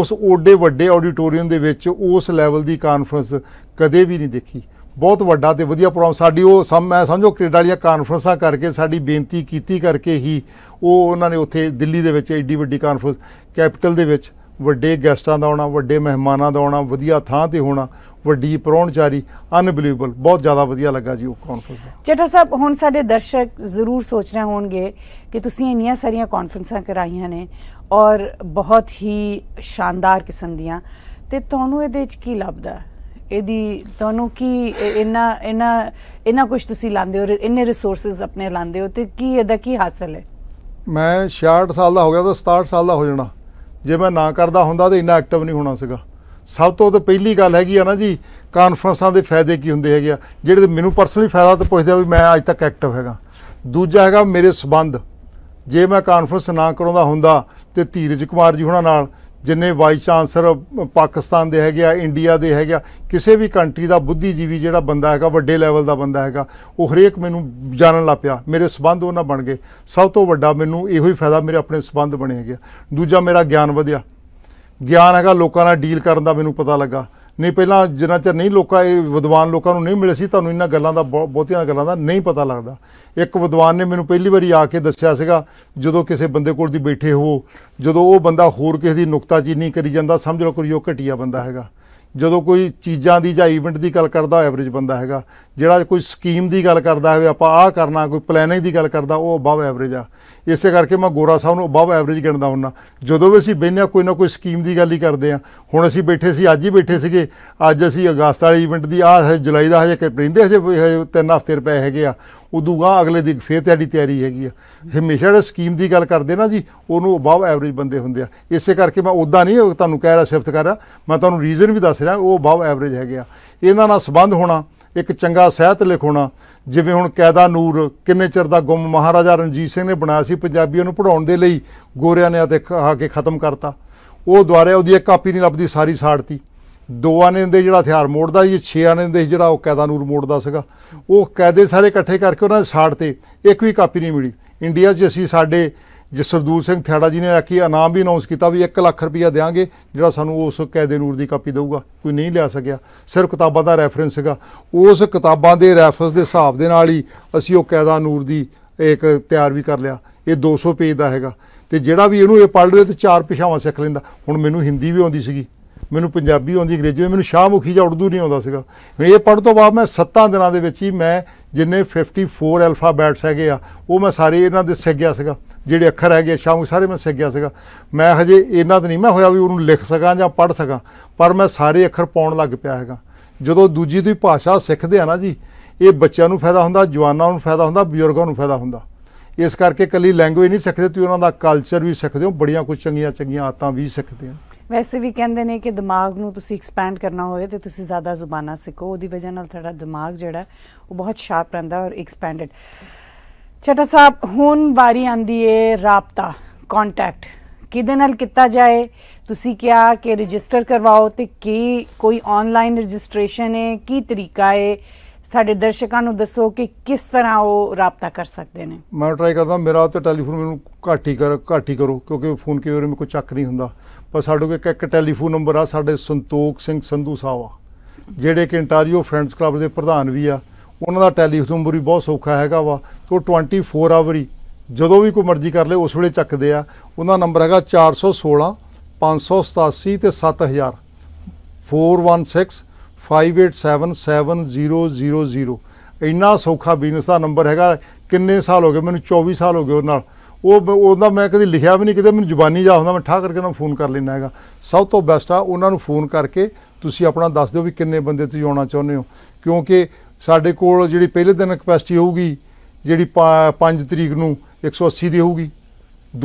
ਉਸ ਓਡੇ ਵੱਡੇ ਆਡੀਟੋਰੀਅਮ ਦੇ ਵਿੱਚ ਉਸ ਲੈਵਲ ਦੀ ਕਾਨਫਰੰਸ ਕਦੇ ਵੀ ਨਹੀਂ ਦੇਖੀ ਬਹੁਤ ਵੱਡਾ ਤੇ ਵਧੀਆ ਪ੍ਰੋਗਰਾਮ ਸਾਡੀ ਉਹ ਸਮ ਮੈਂ ਸਮਝੋ ਕੈਨੇਡਾ ਵਾਲੀਆਂ ਕਾਨਫਰੰਸਾਂ ਕਰਕੇ ਸਾਡੀ ਬੇਨਤੀ ਕੀਤੀ ਕਰਕੇ ਹੀ ਉਹ ਉਹਨਾਂ ਨੇ ਉੱਥੇ ਦਿੱਲੀ ਦੇ ਵਿੱਚ ਐਡੀ ਵੱਡੀ ਕਾਨਫਰੰਸ ਕੈਪੀਟਲ ਦੇ ਵਿੱਚ ਵੱਡੇ ਗੈਸਟਾਂ ਦਾ ਆਉਣਾ ਵੱਡੇ ਮਹਿਮਾਨਾਂ ਦਾ ਆਉਣਾ ਵਧੀਆ ਥਾਂ ਤੇ ਹੋਣਾ ਵੱਡੀ ਪ੍ਰਾਉਣਚਾਰੀ ਅਨਬਲੀਵੇਬਲ ਬਹੁਤ ਜ਼ਿਆਦਾ ਵਧੀਆ ਲੱਗਾ ਜੀ ਉਹ ਕਾਨਫਰੰਸ ਦਾ ਚਟਾ ਸਾਹਿਬ ਹੁਣ ਸਾਡੇ ਦਰਸ਼ਕ ਜ਼ਰੂਰ ਸੋਚ ਰਹੇ ਹੋਣਗੇ ਕਿ ਤੁਸੀਂ ਇੰਨੀਆਂ ਸਾਰੀਆਂ ਕਾਨਫਰੰਸਾਂ ਕਰਾਈਆਂ ਨੇ ਔਰ ਬਹੁਤ ਹੀ ਸ਼ਾਨਦਾਰ ਕਿਸਮ ਦੀਆਂ ਤੇ ਤੁਹਾਨੂੰ ਇਹਦੇ ਵਿੱਚ ਕੀ ਲੱਭਦਾ ਇਹਦੀ ਤੁਹਾਨੂੰ ਕੀ ਇੰਨਾ ਇੰਨਾ ਇੰਨਾ ਕੁਝ ਤੁਸੀਂ ਲਾਂਦੇ ਹੋ ਇੰਨੇ ਰਿਸੋਰਸਸ ਆਪਣੇ ਲਾਂਦੇ ਹੋ ਤੇ ਕੀ ਇਹਦਾ ਕੀ ਹਾਸਲ ਹੈ ਮੈਂ 66 ਸਾਲ ਦਾ ਹੋ ਗਿਆ ਤਾਂ 67 ਸਾਲ ਦਾ ਹੋ ਜਾਣਾ ਜੇ ਮੈਂ ਨਾ ਕਰਦਾ ਹੁੰਦਾ ਤਾਂ ਇੰਨਾ ਐਕਟਿਵ ਨਹੀਂ ਹੋਣਾ ਸੀਗਾ ਸਭ ਤੋਂ ਤਾਂ ਪਹਿਲੀ ਗੱਲ ਹੈਗੀ ਆ ਨਾ ਜੀ ਕਾਨਫਰੰਸਾਂ ਦੇ ਫਾਇਦੇ ਕੀ ਹੁੰਦੇ ਹੈਗੇ ਆ ਜਿਹੜੇ ਮੈਨੂੰ ਪਰਸਨਲੀ ਫਾਇਦਾ ਤਾਂ ਪੁੱਛਦੇ ਆ ਵੀ ਮੈਂ ਅੱਜ ਤੱਕ ਐਕਟਿਵ ਹੈਗਾ ਦੂਜਾ ਹੈਗਾ ਮੇਰੇ ਸਬੰਧ ਜੇ ਮੈਂ ਕਾਨਫਰੰਸ ਨਾ ਕਰਾਉਂਦਾ ਹੁੰਦਾ ਤੇ ਧੀਰਜ ਕੁਮਾਰ ਜੀ ਹੁਣਾਂ ਨਾਲ ਜਿੰਨੇ ਵਾਈਸ ਚਾਂਸਲਰ ਪਾਕਿਸਤਾਨ ਦੇ ਹੈਗੇ ਆ ਇੰਡੀਆ ਦੇ ਹੈਗੇ ਆ ਕਿਸੇ ਵੀ ਕੰਟਰੀ ਦਾ ਬੁੱਧੀਜੀਵੀ ਜਿਹੜਾ ਬੰਦਾ ਹੈਗਾ ਵੱਡੇ ਲੈਵਲ ਦਾ ਬੰਦਾ ਹੈਗਾ ਉਹ ਹਰੇਕ ਮੈਨੂੰ ਜਾਣਨ ਲੱਗ ਪਿਆ ਮੇਰੇ ਸਬੰਧ ਉਹਨਾਂ ਬਣ ਗਏ ਸਭ ਤੋਂ ਵੱਡਾ ਮੈਨੂੰ ਇਹੋ ਹੀ ਫਾਇਦਾ ਮੇਰੇ ਆਪਣੇ ਸਬੰਧ ਬਣੇ ਹੈਗੇ ਦੂਜਾ ਮੇਰਾ ਗਿਆਨ ਵਧਿਆ ਗਿਆਨ ਹੈਗਾ ਲੋਕਾਂ ਨਾਲ ਡੀਲ ਕਰਨ ਦਾ ਮੈਨੂੰ ਪਤਾ ਲੱਗਾ ਨਹੀਂ ਪਹਿਲਾਂ ਜਿੰਨਾ ਚਿਰ ਨਹੀਂ ਲੋਕਾਂ ਇਹ ਵਿਦਵਾਨ ਲੋਕਾਂ ਨੂੰ ਨਹੀਂ ਮਿਲੇ ਸੀ ਤੁਹਾਨੂੰ ਇਹਨਾਂ ਗੱਲਾਂ ਦਾ ਬਹੁਤੀਆਂ ਗੱਲਾਂ ਦਾ ਨਹੀਂ ਪਤਾ ਲੱਗਦਾ ਇੱਕ ਵਿਦਵਾਨ ਨੇ ਮੈਨੂੰ ਪਹਿਲੀ ਵਾਰੀ ਆ ਕੇ ਦੱਸਿਆ ਸੀਗਾ ਜਦੋਂ ਕਿਸੇ ਬੰਦੇ ਕੋਲ ਦੀ ਬੈਠੇ ਹੋ ਜਦੋਂ ਉਹ ਬੰਦਾ ਹੋਰ ਕਿਸੇ ਦੀ ਨੁਕਤਾਚੀਨੀ ਕਰੀ ਜਾਂਦਾ ਸਮਝ ਲਓ ਕੋਈ ਉਹ ਘਟੀਆ ਬੰਦਾ ਹੈਗਾ ਜਦੋਂ ਕੋਈ ਚੀਜ਼ਾਂ ਦੀ ਜਾਂ ਇਵੈਂਟ ਦੀ ਗੱਲ ਕਰਦਾ ਐਵਰੇਜ ਬੰਦਾ ਹੈਗਾ ਜਿਹੜਾ ਕੋਈ ਸਕੀਮ ਦੀ ਗੱਲ ਕਰਦਾ ਹੋਵੇ ਆਪਾਂ ਆਹ ਕਰਨਾ ਕੋਈ ਪਲੈਨਿੰਗ ਦੀ ਗੱਲ ਕਰਦਾ ਉਹ ਅਬਵ ਐਵਰੇਜ ਆ ਇਸੇ ਕਰਕੇ ਮੈਂ ਗੋਰਾ ਸਾਹਿਬ ਨੂੰ ਅਬਵ ਐਵਰੇਜ ਗਿਣਦਾ ਹੁੰਨਾ ਜਦੋਂ ਵੀ ਅਸੀਂ ਬੈਨੇ ਕੋਈ ਨਾ ਕੋਈ ਸਕੀਮ ਦੀ ਗੱਲ ਹੀ ਕਰਦੇ ਆ ਹੁਣ ਅਸੀਂ ਬੈਠੇ ਸੀ ਅੱਜ ਹੀ ਬੈਠੇ ਸੀਗੇ ਅੱਜ ਅਸੀਂ ਅਗਸਤ ਵਾਲੇ ਇਵੈਂਟ ਦੀ ਆਹ ਜੁਲਾਈ ਦਾ ਹਜੇ ਰਹਿੰਦੇ ਹਜੇ ਤਿੰਨ ਹਫ਼ਤੇ ਰਪਏ ਹੈਗੇ ਆ ਉਦੋਂ ਗਾ ਅਗਲੇ ਦਿਨ ਫੇਰ ਤੁਹਾਡੀ ਤਿਆਰੀ ਹੈਗੀ ਆ ਹਮੇਸ਼ਾ ਜਿਹੜਾ ਸਕੀਮ ਦੀ ਗੱਲ ਕਰਦੇ ਨਾ ਜੀ ਉਹਨੂੰ ਅਬਵ ਐਵਰੇਜ ਬੰਦੇ ਹੁੰਦੇ ਆ ਇਸੇ ਕਰਕੇ ਮੈਂ ਉਦਾਂ ਨਹੀਂ ਤੁਹਾਨੂੰ ਕਹਿ ਰਿਹਾ ਸਿਫਤ ਕਰ ਰਿਹਾ ਮੈਂ ਤੁਹਾਨੂੰ ਰੀਜ਼ਨ ਵੀ ਦੱਸ ਰਿਹਾ ਉਹ ਅਬਵ ਐਵਰੇਜ ਹੈਗੇ ਆ ਇਹਨਾਂ ਨਾਲ ਸੰਬੰਧ ਹੋਣਾ ਇੱਕ ਚੰਗਾ ਸਹਿਤ ਲਿਖਣਾ ਜਿਵੇਂ ਹੁਣ ਕੈਦਾ ਨੂਰ ਕਿੰਨੇ ਚਿਰ ਦਾ ਗੁੰਮ ਮਹਾਰਾਜਾ ਰਣਜੀਤ ਸਿੰਘ ਨੇ ਬਣਾਇਆ ਸੀ ਪੰਜਾਬੀਆਂ ਨੂੰ ਪੜਾਉਣ ਦੇ ਲਈ ਗੋਰਿਆਂ ਨੇ ਆ ਆ ਕੇ ਖਤਮ ਕਰਤਾ ਉਹ ਦੁਆਰੇ ਉਹਦੀ ਇੱਕ ਕਾਪੀ ਨਹੀਂ ਲੱਭਦੀ ਸਾਰੀ ਸਾੜਤੀ ਦੋ ਆਨੇ ਦੇ ਜਿਹੜਾ ਹਥਿਆਰ ਮੋੜਦਾ ਜੀ ਛੇ ਆਨੇ ਦੇ ਜਿਹੜਾ ਉਹ ਕੈਦਾ ਨੂਰ ਮੋੜਦਾ ਸੀਗਾ ਉਹ ਕੈਦੇ ਸਾਰੇ ਇਕੱਠੇ ਕਰਕੇ ਉਹਨਾਂ ਦੇ ਸਾੜ ਤੇ ਇੱਕ ਵੀ ਕਾਪੀ ਨਹੀਂ ਮਿਲੀ ਇੰਡੀਆ 'ਚ ਅਸੀਂ ਸਾਡੇ ਜਸਰਦੂਲ ਸਿੰਘ ਥਿਆੜਾ ਜੀ ਨੇ ਆਖੀ ਇਨਾਮ ਵੀ ਅਨਾਉਂਸ ਕੀਤਾ ਵੀ 1 ਲੱਖ ਰੁਪਇਆ ਦੇਾਂਗੇ ਜਿਹੜਾ ਸਾਨੂੰ ਉਸ ਕੈਦੇ ਨੂਰ ਦੀ ਕਾਪੀ ਦੇਊਗਾ ਕੋਈ ਨਹੀਂ ਲਿਆ ਸਕਿਆ ਸਿਰਫ ਕਿਤਾਬਾਂ ਦਾ ਰੈਫਰੈਂਸ ਸੀਗਾ ਉਸ ਕਿਤਾਬਾਂ ਦੇ ਰੈਫਰੈਂਸ ਦੇ ਹਿਸਾਬ ਦੇ ਨਾਲ ਹੀ ਅਸੀਂ ਉਹ ਕੈਦਾ ਨੂਰ ਦੀ ਇੱਕ ਤਿਆਰ ਵੀ ਕਰ ਲਿਆ ਇਹ 200 ਪੇਜ ਦਾ ਹੈਗਾ ਤੇ ਜਿਹੜਾ ਵੀ ਇਹਨੂੰ ਇਹ ਪੜ੍ਹ ਲਵੇ ਤੇ ਚਾਰ ਭਾਸ਼ਾਵਾਂ ਸਿੱਖ ਲੈਂਦਾ ਹੁਣ ਮੈਨੂੰ ਹਿੰਦੀ ਵੀ ਆਉਂਦੀ ਸੀਗੀ ਮੈਨੂੰ ਪੰਜਾਬੀ ਆਉਂਦੀ ਅੰਗਰੇਜ਼ੀ ਮੈਨੂੰ ਸ਼ਾਹਮੁਖੀ ਜਾਂ ਉਰਦੂ ਨਹੀਂ ਆਉਂਦਾ ਸੀਗਾ ਇਹ ਪੜ੍ਹ ਤੋਂ ਬਾਅਦ ਮੈਂ 7 ਦਿਨਾਂ ਦੇ ਵਿੱਚ ਹੀ ਮੈਂ ਜਿੰਨੇ 54 ਅਲਫਾਬੈਟਸ ਹੈਗੇ ਆ ਉਹ ਮੈਂ ਸਾਰੇ ਇਹਨਾਂ ਦੇ ਸਿੱਖ ਗਿਆ ਸੀਗਾ ਜਿਹੜੇ ਅੱਖਰ ਹੈਗੇ ਸ਼ਾਮੂ ਸਾਰੇ ਮੈਂ ਸਿੱਖ ਗਿਆ ਸੀਗਾ ਮੈਂ ਹਜੇ ਇਹਨਾਂ ਤਾਂ ਨਹੀਂ ਮੈਂ ਹੋਇਆ ਵੀ ਉਹਨੂੰ ਲਿਖ ਸਕਾਂ ਜਾਂ ਪੜ੍ਹ ਸਕਾਂ ਪਰ ਮੈਂ ਸਾਰੇ ਅੱਖਰ ਪਾਉਣ ਲੱਗ ਪਿਆ ਹੈਗਾ ਜਦੋਂ ਦੂਜੀ ਦੀ ਭਾਸ਼ਾ ਸਿੱਖਦੇ ਆ ਨਾ ਜੀ ਇਹ ਬੱਚਿਆਂ ਨੂੰ ਫਾਇਦਾ ਹੁੰਦਾ ਜਵਾਨਾਂ ਨੂੰ ਫਾਇਦਾ ਹੁੰਦਾ ਬਜ਼ੁਰਗਾਂ ਨੂੰ ਫਾਇਦਾ ਹੁੰਦਾ ਇਸ ਕਰਕੇ ਕੱਲੀ ਲੈਂਗੁਏਜ ਨਹੀਂ ਸਿੱਖਦੇ ਤੁਸੀਂ ਉਹਨਾਂ ਦਾ ਕਲਚਰ ਵੀ ਸਿੱਖਦੇ ਹੋ ਬੜੀਆਂ ਕੁਝ ਚੰਗੀਆਂ ਚੰਗੀਆਂ ਆਦਤਾਂ ਵੀ ਸਿੱਖਦੇ ਹੋ ਵੈਸੇ ਵੀ ਕਹਿੰਦੇ ਨੇ ਕਿ ਦਿਮਾਗ ਨੂੰ ਤੁਸੀਂ ਐਕਸਪੈਂਡ ਕਰਨਾ ਹੋਵੇ ਤੇ ਤੁਸੀਂ ਜ਼ਿਆਦਾ ਜ਼ੁਬਾਨਾਂ ਸਿੱਖੋ ਉਹਦੀ ਵਜ੍ਹਾ ਨਾਲ ਤੁਹਾਡਾ ਦਿਮਾਗ ਜਿਹੜਾ ਉਹ ਬਹੁਤ ਸ਼ਾਰਪ ਰਹਿੰਦਾ ਔਰ ਐਕਸਪੈਂਡਡ ਛਟਾ ਸਾਹਿਬ ਹੁਣ ਵਾਰੀ ਆਂਦੀ ਏ ਰਾਪਤਾ ਕੰਟੈਕਟ ਕਿਹਦੇ ਨਾਲ ਕੀਤਾ ਜਾਏ ਤੁਸੀਂ ਕਿਹਾ ਕਿ ਰਜਿਸਟਰ ਕਰਵਾਓ ਤੇ ਕੀ ਕੋਈ ਆਨਲਾਈਨ ਰਜਿਸਟ੍ਰੇਸ਼ਨ ਹੈ ਕੀ ਤਰੀਕਾ ਹੈ ਸਾਡੇ ਦਰਸ਼ਕਾਂ ਨੂੰ ਦੱਸੋ ਕਿ ਕਿਸ ਤਰ੍ਹਾਂ ਉਹ ਰਾਬਤਾ ਕਰ ਸਕਦੇ ਨੇ ਮੈਂ ਟਰਾਈ ਕਰਦਾ ਮੇਰਾ ਤੇ ਟੈਲੀਫੋਨ ਮੈਨੂੰ ਘਾਟੀ ਕਰ ਘਾਟੀ ਕਰੋ ਕਿਉਂਕਿ ਫੋਨ ਕਈ ਵਾਰ ਮੇਰੇ ਕੋਲ ਚੱਕ ਨਹੀਂ ਹੁੰਦਾ ਪਰ ਸਾਡੇ ਕੋਲ ਇੱਕ ਟੈਲੀਫੋਨ ਨੰਬਰ ਆ ਸਾਡੇ ਸੰਤੋਖ ਸਿੰਘ ਸੰਧੂ ਸਾਹਿਬ ਆ ਜਿਹੜੇ ਕਿ ਇੰਟਾਰੀਓ ਫਰੈਂਡਸ ਕਲੱਬ ਦੇ ਪ੍ਰਧਾਨ ਵੀ ਆ ਉਹਨਾਂ ਦਾ ਟੈਲੀਫੋਨ ਨੰਬਰ ਵੀ ਬਹੁਤ ਸੌਖਾ ਹੈਗਾ ਵਾ ਤੋਂ 24 ਆਵਰ ਹੀ ਜਦੋਂ ਵੀ ਕੋਈ ਮਰਜ਼ੀ ਕਰ ਲੇ ਉਸ ਵੇਲੇ ਚੱਕਦੇ ਆ ਉਹਨਾਂ ਨੰਬਰ ਹੈਗਾ 416 587 ਤੇ 7000 416 5877000 ਇੰਨਾ ਸੌਖਾ ਬਿਜ਼ਨਸ ਦਾ ਨੰਬਰ ਹੈਗਾ ਕਿੰਨੇ ਸਾਲ ਹੋ ਗਏ ਮੈਨੂੰ 24 ਸਾਲ ਹੋ ਗਏ ਉਹ ਨਾਲ ਉਹ ਉਹਦਾ ਮੈਂ ਕਦੀ ਲਿਖਿਆ ਵੀ ਨਹੀਂ ਕਿਤੇ ਮੈਨੂੰ ਜ਼ੁਬਾਨੀ ਜਾ ਹੁੰਦਾ ਮੈਂ ਠਾ ਕਰਕੇ ਉਹਨਾਂ ਫੋਨ ਕਰ ਲੈਣਾ ਹੈਗਾ ਸਭ ਤੋਂ ਬੈਸਟ ਆ ਉਹਨਾਂ ਨੂੰ ਫੋਨ ਕਰਕੇ ਤੁਸੀਂ ਆਪਣਾ ਦੱਸ ਦਿਓ ਵੀ ਕਿੰਨੇ ਬੰਦੇ ਤੁਸੀਂ ਆਉਣਾ ਚਾਹੁੰਦੇ ਹੋ ਕਿਉਂਕਿ ਸਾਡੇ ਕੋਲ ਜਿਹੜੀ ਪਹਿਲੇ ਦਿਨ ਕਪੈਸਿਟੀ ਹੋਊਗੀ ਜਿਹੜੀ 5 ਤਰੀਕ ਨੂੰ 180 ਦੀ ਹੋਊਗੀ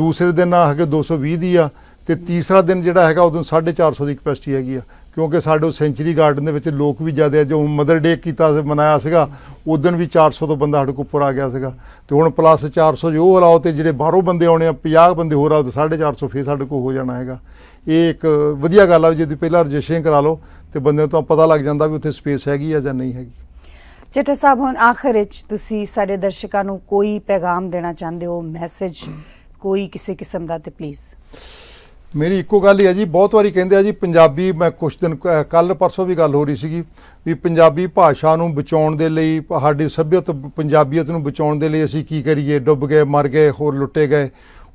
ਦੂਸਰੇ ਦਿਨ ਆ ਕੇ 220 ਦੀ ਆ ਤੇ ਤੀਸਰਾ ਦਿਨ ਜਿਹੜਾ ਹੈਗਾ ਉਦੋਂ 450 ਦੀ ਕਪੈਸਿਟੀ ਹੈਗੀ ਆ ਕਿਉਂਕਿ ਸਾਡੇ ਸੈਂਚਰੀ ਗਾਰਡਨ ਦੇ ਵਿੱਚ ਲੋਕ ਵੀ ਜ਼ਿਆਦਾ ਜੋ ਮਦਰ ਡੇ ਕੀਤਾ ਸੀ ਮਨਾਇਆ ਸੀਗਾ ਉਦੋਂ ਵੀ 400 ਤੋਂ ਬੰਦਾ ਸਾਡੇ ਕੋਲ ਉੱਪਰ ਆ ਗਿਆ ਸੀਗਾ ਤੇ ਹੁਣ ਪਲੱਸ 400 ਜੋ ਅਲਾਉ ਤੇ ਜਿਹੜੇ ਬਾਹਰੋਂ ਬੰਦੇ ਆਉਣੇ ਆ 50 ਬੰਦੇ ਹੋਰ ਆ 450 ਫੇਰ ਸਾਡੇ ਕੋਲ ਹੋ ਜਾਣਾ ਹੈਗਾ ਇਹ ਇੱਕ ਵਧੀਆ ਗੱਲ ਆ ਜੇ ਤੁਸੀਂ ਪਹਿਲਾਂ ਰਜਿਸਟ੍ਰੇਸ਼ਨ ਕਰਾ ਲਓ ਤੇ ਬੰਦੇ ਤੋਂ ਪਤਾ ਲੱਗ ਜਾਂਦਾ ਵੀ ਉੱਥੇ ਸਪੇਸ ਹੈਗੀ ਆ ਜਾਂ ਨਹੀਂ ਹੈਗੀ ਚਿੱਟਾ ਸਾਹਿਬ ਹੁਣ ਆਖਰ ਵਿੱਚ ਤੁਸੀਂ ਸਾਡੇ ਦਰਸ਼ਕਾਂ ਨੂੰ ਕੋਈ ਪੈਗਾਮ ਦੇਣਾ ਚਾਹੁੰਦੇ ਹੋ ਮੈਸੇਜ ਕੋਈ ਕਿਸੇ ਕਿਸਮ ਦਾ ਤੇ ਪਲੀਜ਼ ਮੇਰੀ ਇੱਕੋ ਗੱਲ ਹੀ ਹੈ ਜੀ ਬਹੁਤ ਵਾਰੀ ਕਹਿੰਦੇ ਆ ਜੀ ਪੰਜਾਬੀ ਮੈਂ ਕੁਝ ਦਿਨ ਕੱਲ ਪਰਸੋਂ ਵੀ ਗੱਲ ਹੋ ਰਹੀ ਸੀਗੀ ਵੀ ਪੰਜਾਬੀ ਭਾਸ਼ਾ ਨੂੰ ਬਚਾਉਣ ਦੇ ਲਈ ਸਾਡੀ ਸਭਿਅਤ ਪੰਜਾਬੀਅਤ ਨੂੰ ਬਚਾਉਣ ਦੇ ਲਈ ਅਸੀਂ ਕੀ ਕਰੀਏ ਡੁੱਬ ਗਏ ਮਰ ਗਏ ਹੋਰ ਲੁੱਟੇ ਗਏ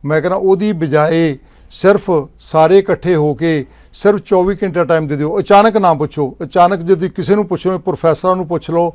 ਮੈਂ ਕਹਿੰਦਾ ਉਹਦੀ ਬਜਾਏ ਸਿਰਫ ਸਾਰੇ ਇਕੱਠੇ ਹੋ ਕੇ ਸਿਰਫ 24 ਘੰਟਾ ਟਾਈਮ ਦੇ ਦਿਓ ਅਚਾਨਕ ਨਾ ਪੁੱਛੋ ਅਚਾਨਕ ਤੁਸੀਂ ਕਿਸੇ ਨੂੰ ਪੁੱਛੋ ਪ੍ਰੋਫੈਸਰਾਂ ਨੂੰ ਪੁੱਛ ਲਓ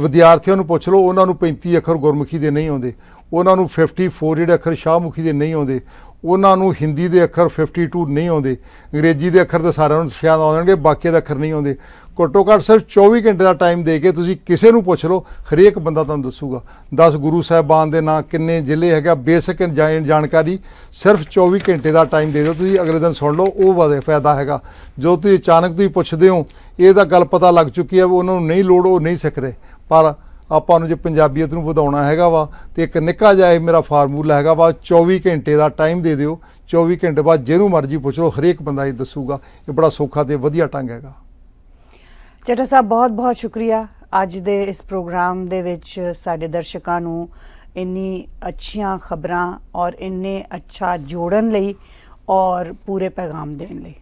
ਵਿਦਿਆਰਥੀਆਂ ਨੂੰ ਪੁੱਛ ਲਓ ਉਹਨਾਂ ਨੂੰ 35 ਅੱਖਰ ਗੁਰਮੁਖੀ ਦੇ ਨਹੀਂ ਆਉਂਦੇ ਉਹਨਾਂ ਨੂੰ 54 ਜਿਹੜੇ ਅੱਖਰ ਸ਼ਾਹਮੁਖੀ ਦੇ ਨਹੀਂ ਆਉਂਦੇ ਉਹਨਾਂ ਨੂੰ ਹਿੰਦੀ ਦੇ ਅੱਖਰ 52 ਨਹੀਂ ਆਉਂਦੇ ਅੰਗਰੇਜ਼ੀ ਦੇ ਅੱਖਰ ਤਾਂ ਸਾਰਿਆਂ ਨੂੰ ਸ਼ਾਇਦ ਆਉਣਗੇ ਬਾਕੀ ਦੇ ਅੱਖਰ ਨਹੀਂ ਆਉਂਦੇ ਘੱਟੋ ਘੱਟ ਸਿਰਫ 24 ਘੰਟੇ ਦਾ ਟਾਈਮ ਦੇ ਕੇ ਤੁਸੀਂ ਕਿਸੇ ਨੂੰ ਪੁੱਛ ਲਓ ਹਰੇਕ ਬੰਦਾ ਤੁਹਾਨੂੰ ਦੱਸੂਗਾ 10 ਗੁਰੂ ਸਾਹਿਬਾਨ ਦੇ ਨਾਂ ਕਿੰਨੇ ਜ਼ਿਲ੍ਹੇ ਹੈਗਾ ਬੇਸਿਕ ਜਾਣਕਾਰੀ ਸਿਰਫ 24 ਘੰਟੇ ਦਾ ਟਾਈਮ ਦੇ ਦਿਓ ਤੁਸੀਂ ਅਗਲੇ ਦਿਨ ਸੁਣ ਲਓ ਉਹ ਵਾਦੇ ਫਾਇਦਾ ਹੈਗਾ ਜੋ ਤੁਸੀਂ ਅਚਾਨਕ ਤੁਸੀਂ ਪੁੱਛਦੇ ਹੋ ਇਹ ਤਾਂ ਗੱਲ ਪਤਾ ਲੱਗ ਚੁੱਕੀ ਹੈ ਉਹਨਾਂ ਨੂੰ ਨਹੀਂ ਲੋੜ ਉਹ ਨਹੀਂ ਸਿੱਖ ਰਹੇ ਪਰ ਆਪਾਂ ਨੂੰ ਜੇ ਪੰਜਾਬੀਅਤ ਨੂੰ ਵਧਾਉਣਾ ਹੈਗਾ ਵਾ ਤੇ ਇੱਕ ਨਿੱਕਾ ਜਿਹਾ ਇਹ ਮੇਰਾ ਫਾਰਮੂਲਾ ਹੈਗਾ ਵਾ 24 ਘੰਟੇ ਦਾ ਟਾਈਮ ਦੇ ਦਿਓ 24 ਘੰਟੇ ਬਾਅਦ ਜਿਹਨੂੰ ਮਰਜ਼ੀ ਪੁੱਛ ਲਓ ਹਰੇਕ ਬੰਦਾ ਇਹ ਦੱਸੂਗਾ ਇਹ ਬੜਾ ਸੌਖਾ ਤੇ ਵਧੀਆ ਟੰਗ ਹੈਗਾ ਚਟਾ ਸਾਹਿਬ ਬਹੁਤ ਬਹੁਤ ਸ਼ੁਕਰੀਆ ਅੱਜ ਦੇ ਇਸ ਪ੍ਰੋਗਰਾਮ ਦੇ ਵਿੱਚ ਸਾਡੇ ਦਰਸ਼ਕਾਂ ਨੂੰ ਇੰਨੀ ਅੱਛੀਆਂ ਖਬਰਾਂ ਔਰ ਇੰਨੇ ਅੱਛਾ ਜੋੜਨ ਲਈ ਔਰ ਪੂਰੇ ਪੈਗਾਮ ਦੇਣ ਲਈ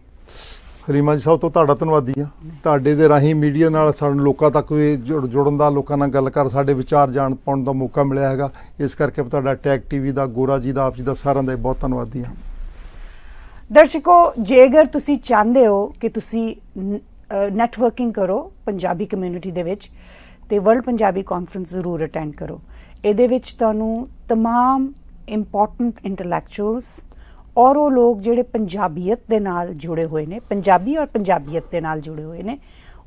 ਰੀਮਾ ਜੀ ਸਭ ਤੋਂ ਤੁਹਾਡਾ ਧੰਨਵਾਦੀ ਆ ਤੁਹਾਡੇ ਦੇ ਰਾਹੀਂ ਮੀਡੀਆ ਨਾਲ ਸਾਨੂੰ ਲੋਕਾਂ ਤੱਕ ਵੀ ਜੁੜਨ ਦਾ ਲੋਕਾਂ ਨਾਲ ਗੱਲ ਕਰ ਸਾਡੇ ਵਿਚਾਰ ਜਾਣ ਪਾਉਣ ਦਾ ਮੌਕਾ ਮਿਲਿਆ ਹੈਗਾ ਇਸ ਕਰਕੇ ਤੁਹਾਡਾ ਟੈਕ ਟੀਵੀ ਦਾ ਗੋਰਾ ਜੀ ਦਾ ਆਪ ਜੀ ਦਾ ਸਾਰਿਆਂ ਦਾ ਬਹੁਤ ਧੰਨਵਾਦੀ ਆ ਦਰਸ਼ਕੋ ਜੇਕਰ ਤੁਸੀਂ ਚਾਹੁੰਦੇ ਹੋ ਕਿ ਤੁਸੀਂ ਨੈਟਵਰਕਿੰਗ ਕਰੋ ਪੰਜਾਬੀ ਕਮਿਊਨਿਟੀ ਦੇ ਵਿੱਚ ਤੇ ਵਰਲਡ ਪੰਜਾਬੀ ਕਾਨਫਰੰਸ ਜ਼ਰੂਰ ਅਟੈਂਡ ਕਰੋ ਇਹਦੇ ਵਿੱਚ ਤੁਹਾਨੂੰ तमाम ਇੰਪੋਰਟੈਂਟ ਇੰਟੈਲੈਕਚੁਅਲਸ ਔਰ ਉਹ ਲੋਕ ਜਿਹੜੇ ਪੰਜਾਬੀਅਤ ਦੇ ਨਾਲ ਜੁੜੇ ਹੋਏ ਨੇ ਪੰਜਾਬੀ ਔਰ ਪੰਜਾਬੀਅਤ ਦੇ ਨਾਲ ਜੁੜੇ ਹੋਏ ਨੇ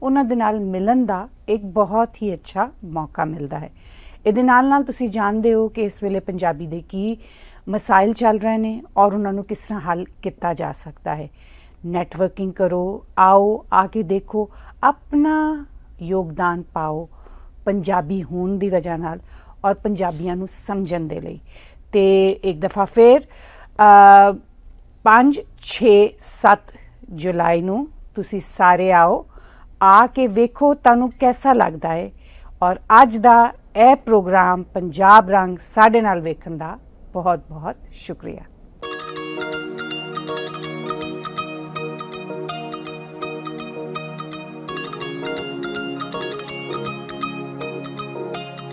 ਉਹਨਾਂ ਦੇ ਨਾਲ ਮਿਲਣ ਦਾ ਇੱਕ ਬਹੁਤ ਹੀ ਅੱਛਾ ਮੌਕਾ ਮਿਲਦਾ ਹੈ ਇਹਦੇ ਨਾਲ ਨਾਲ ਤੁਸੀਂ ਜਾਣਦੇ ਹੋ ਕਿ ਇਸ ਵੇਲੇ ਪੰਜਾਬੀ ਦੇ ਕੀ ਮਸਾਇਲ ਚੱਲ ਰਹੇ ਨੇ ਔਰ ਉਹਨਾਂ ਨੂੰ ਕਿਸ ਤਰ੍ਹਾਂ ਹੱਲ ਕੀਤਾ ਜਾ ਸਕਦਾ ਹੈ ਨੈਟਵਰਕਿੰਗ ਕਰੋ ਆਓ ਆ ਕੇ ਦੇਖੋ ਆਪਣਾ ਯੋਗਦਾਨ ਪਾਓ ਪੰਜਾਬੀ ਹੋਣ ਦੀ ਵਜ੍ਹਾ ਨਾਲ ਔਰ ਪੰਜਾਬੀਆਂ ਨੂੰ ਸਮਝਣ ਦੇ ਲਈ ਤੇ ਇੱਕ ਦਫਾ ਫੇਰ 5 6 7 ਜੁਲਾਈ ਨੂੰ ਤੁਸੀਂ ਸਾਰੇ ਆਓ ਆ ਕੇ ਵੇਖੋ ਤੁਹਾਨੂੰ ਕਿਹਦਾ ਲੱਗਦਾ ਹੈ ਔਰ ਅੱਜ ਦਾ ਇਹ ਪ੍ਰੋਗਰਾਮ ਪੰਜਾਬ ਰੰਗ ਸਾਡੇ ਨਾਲ ਵੇਖਣ ਦਾ ਬਹੁਤ ਬਹੁਤ ਸ਼ੁਕਰੀਆ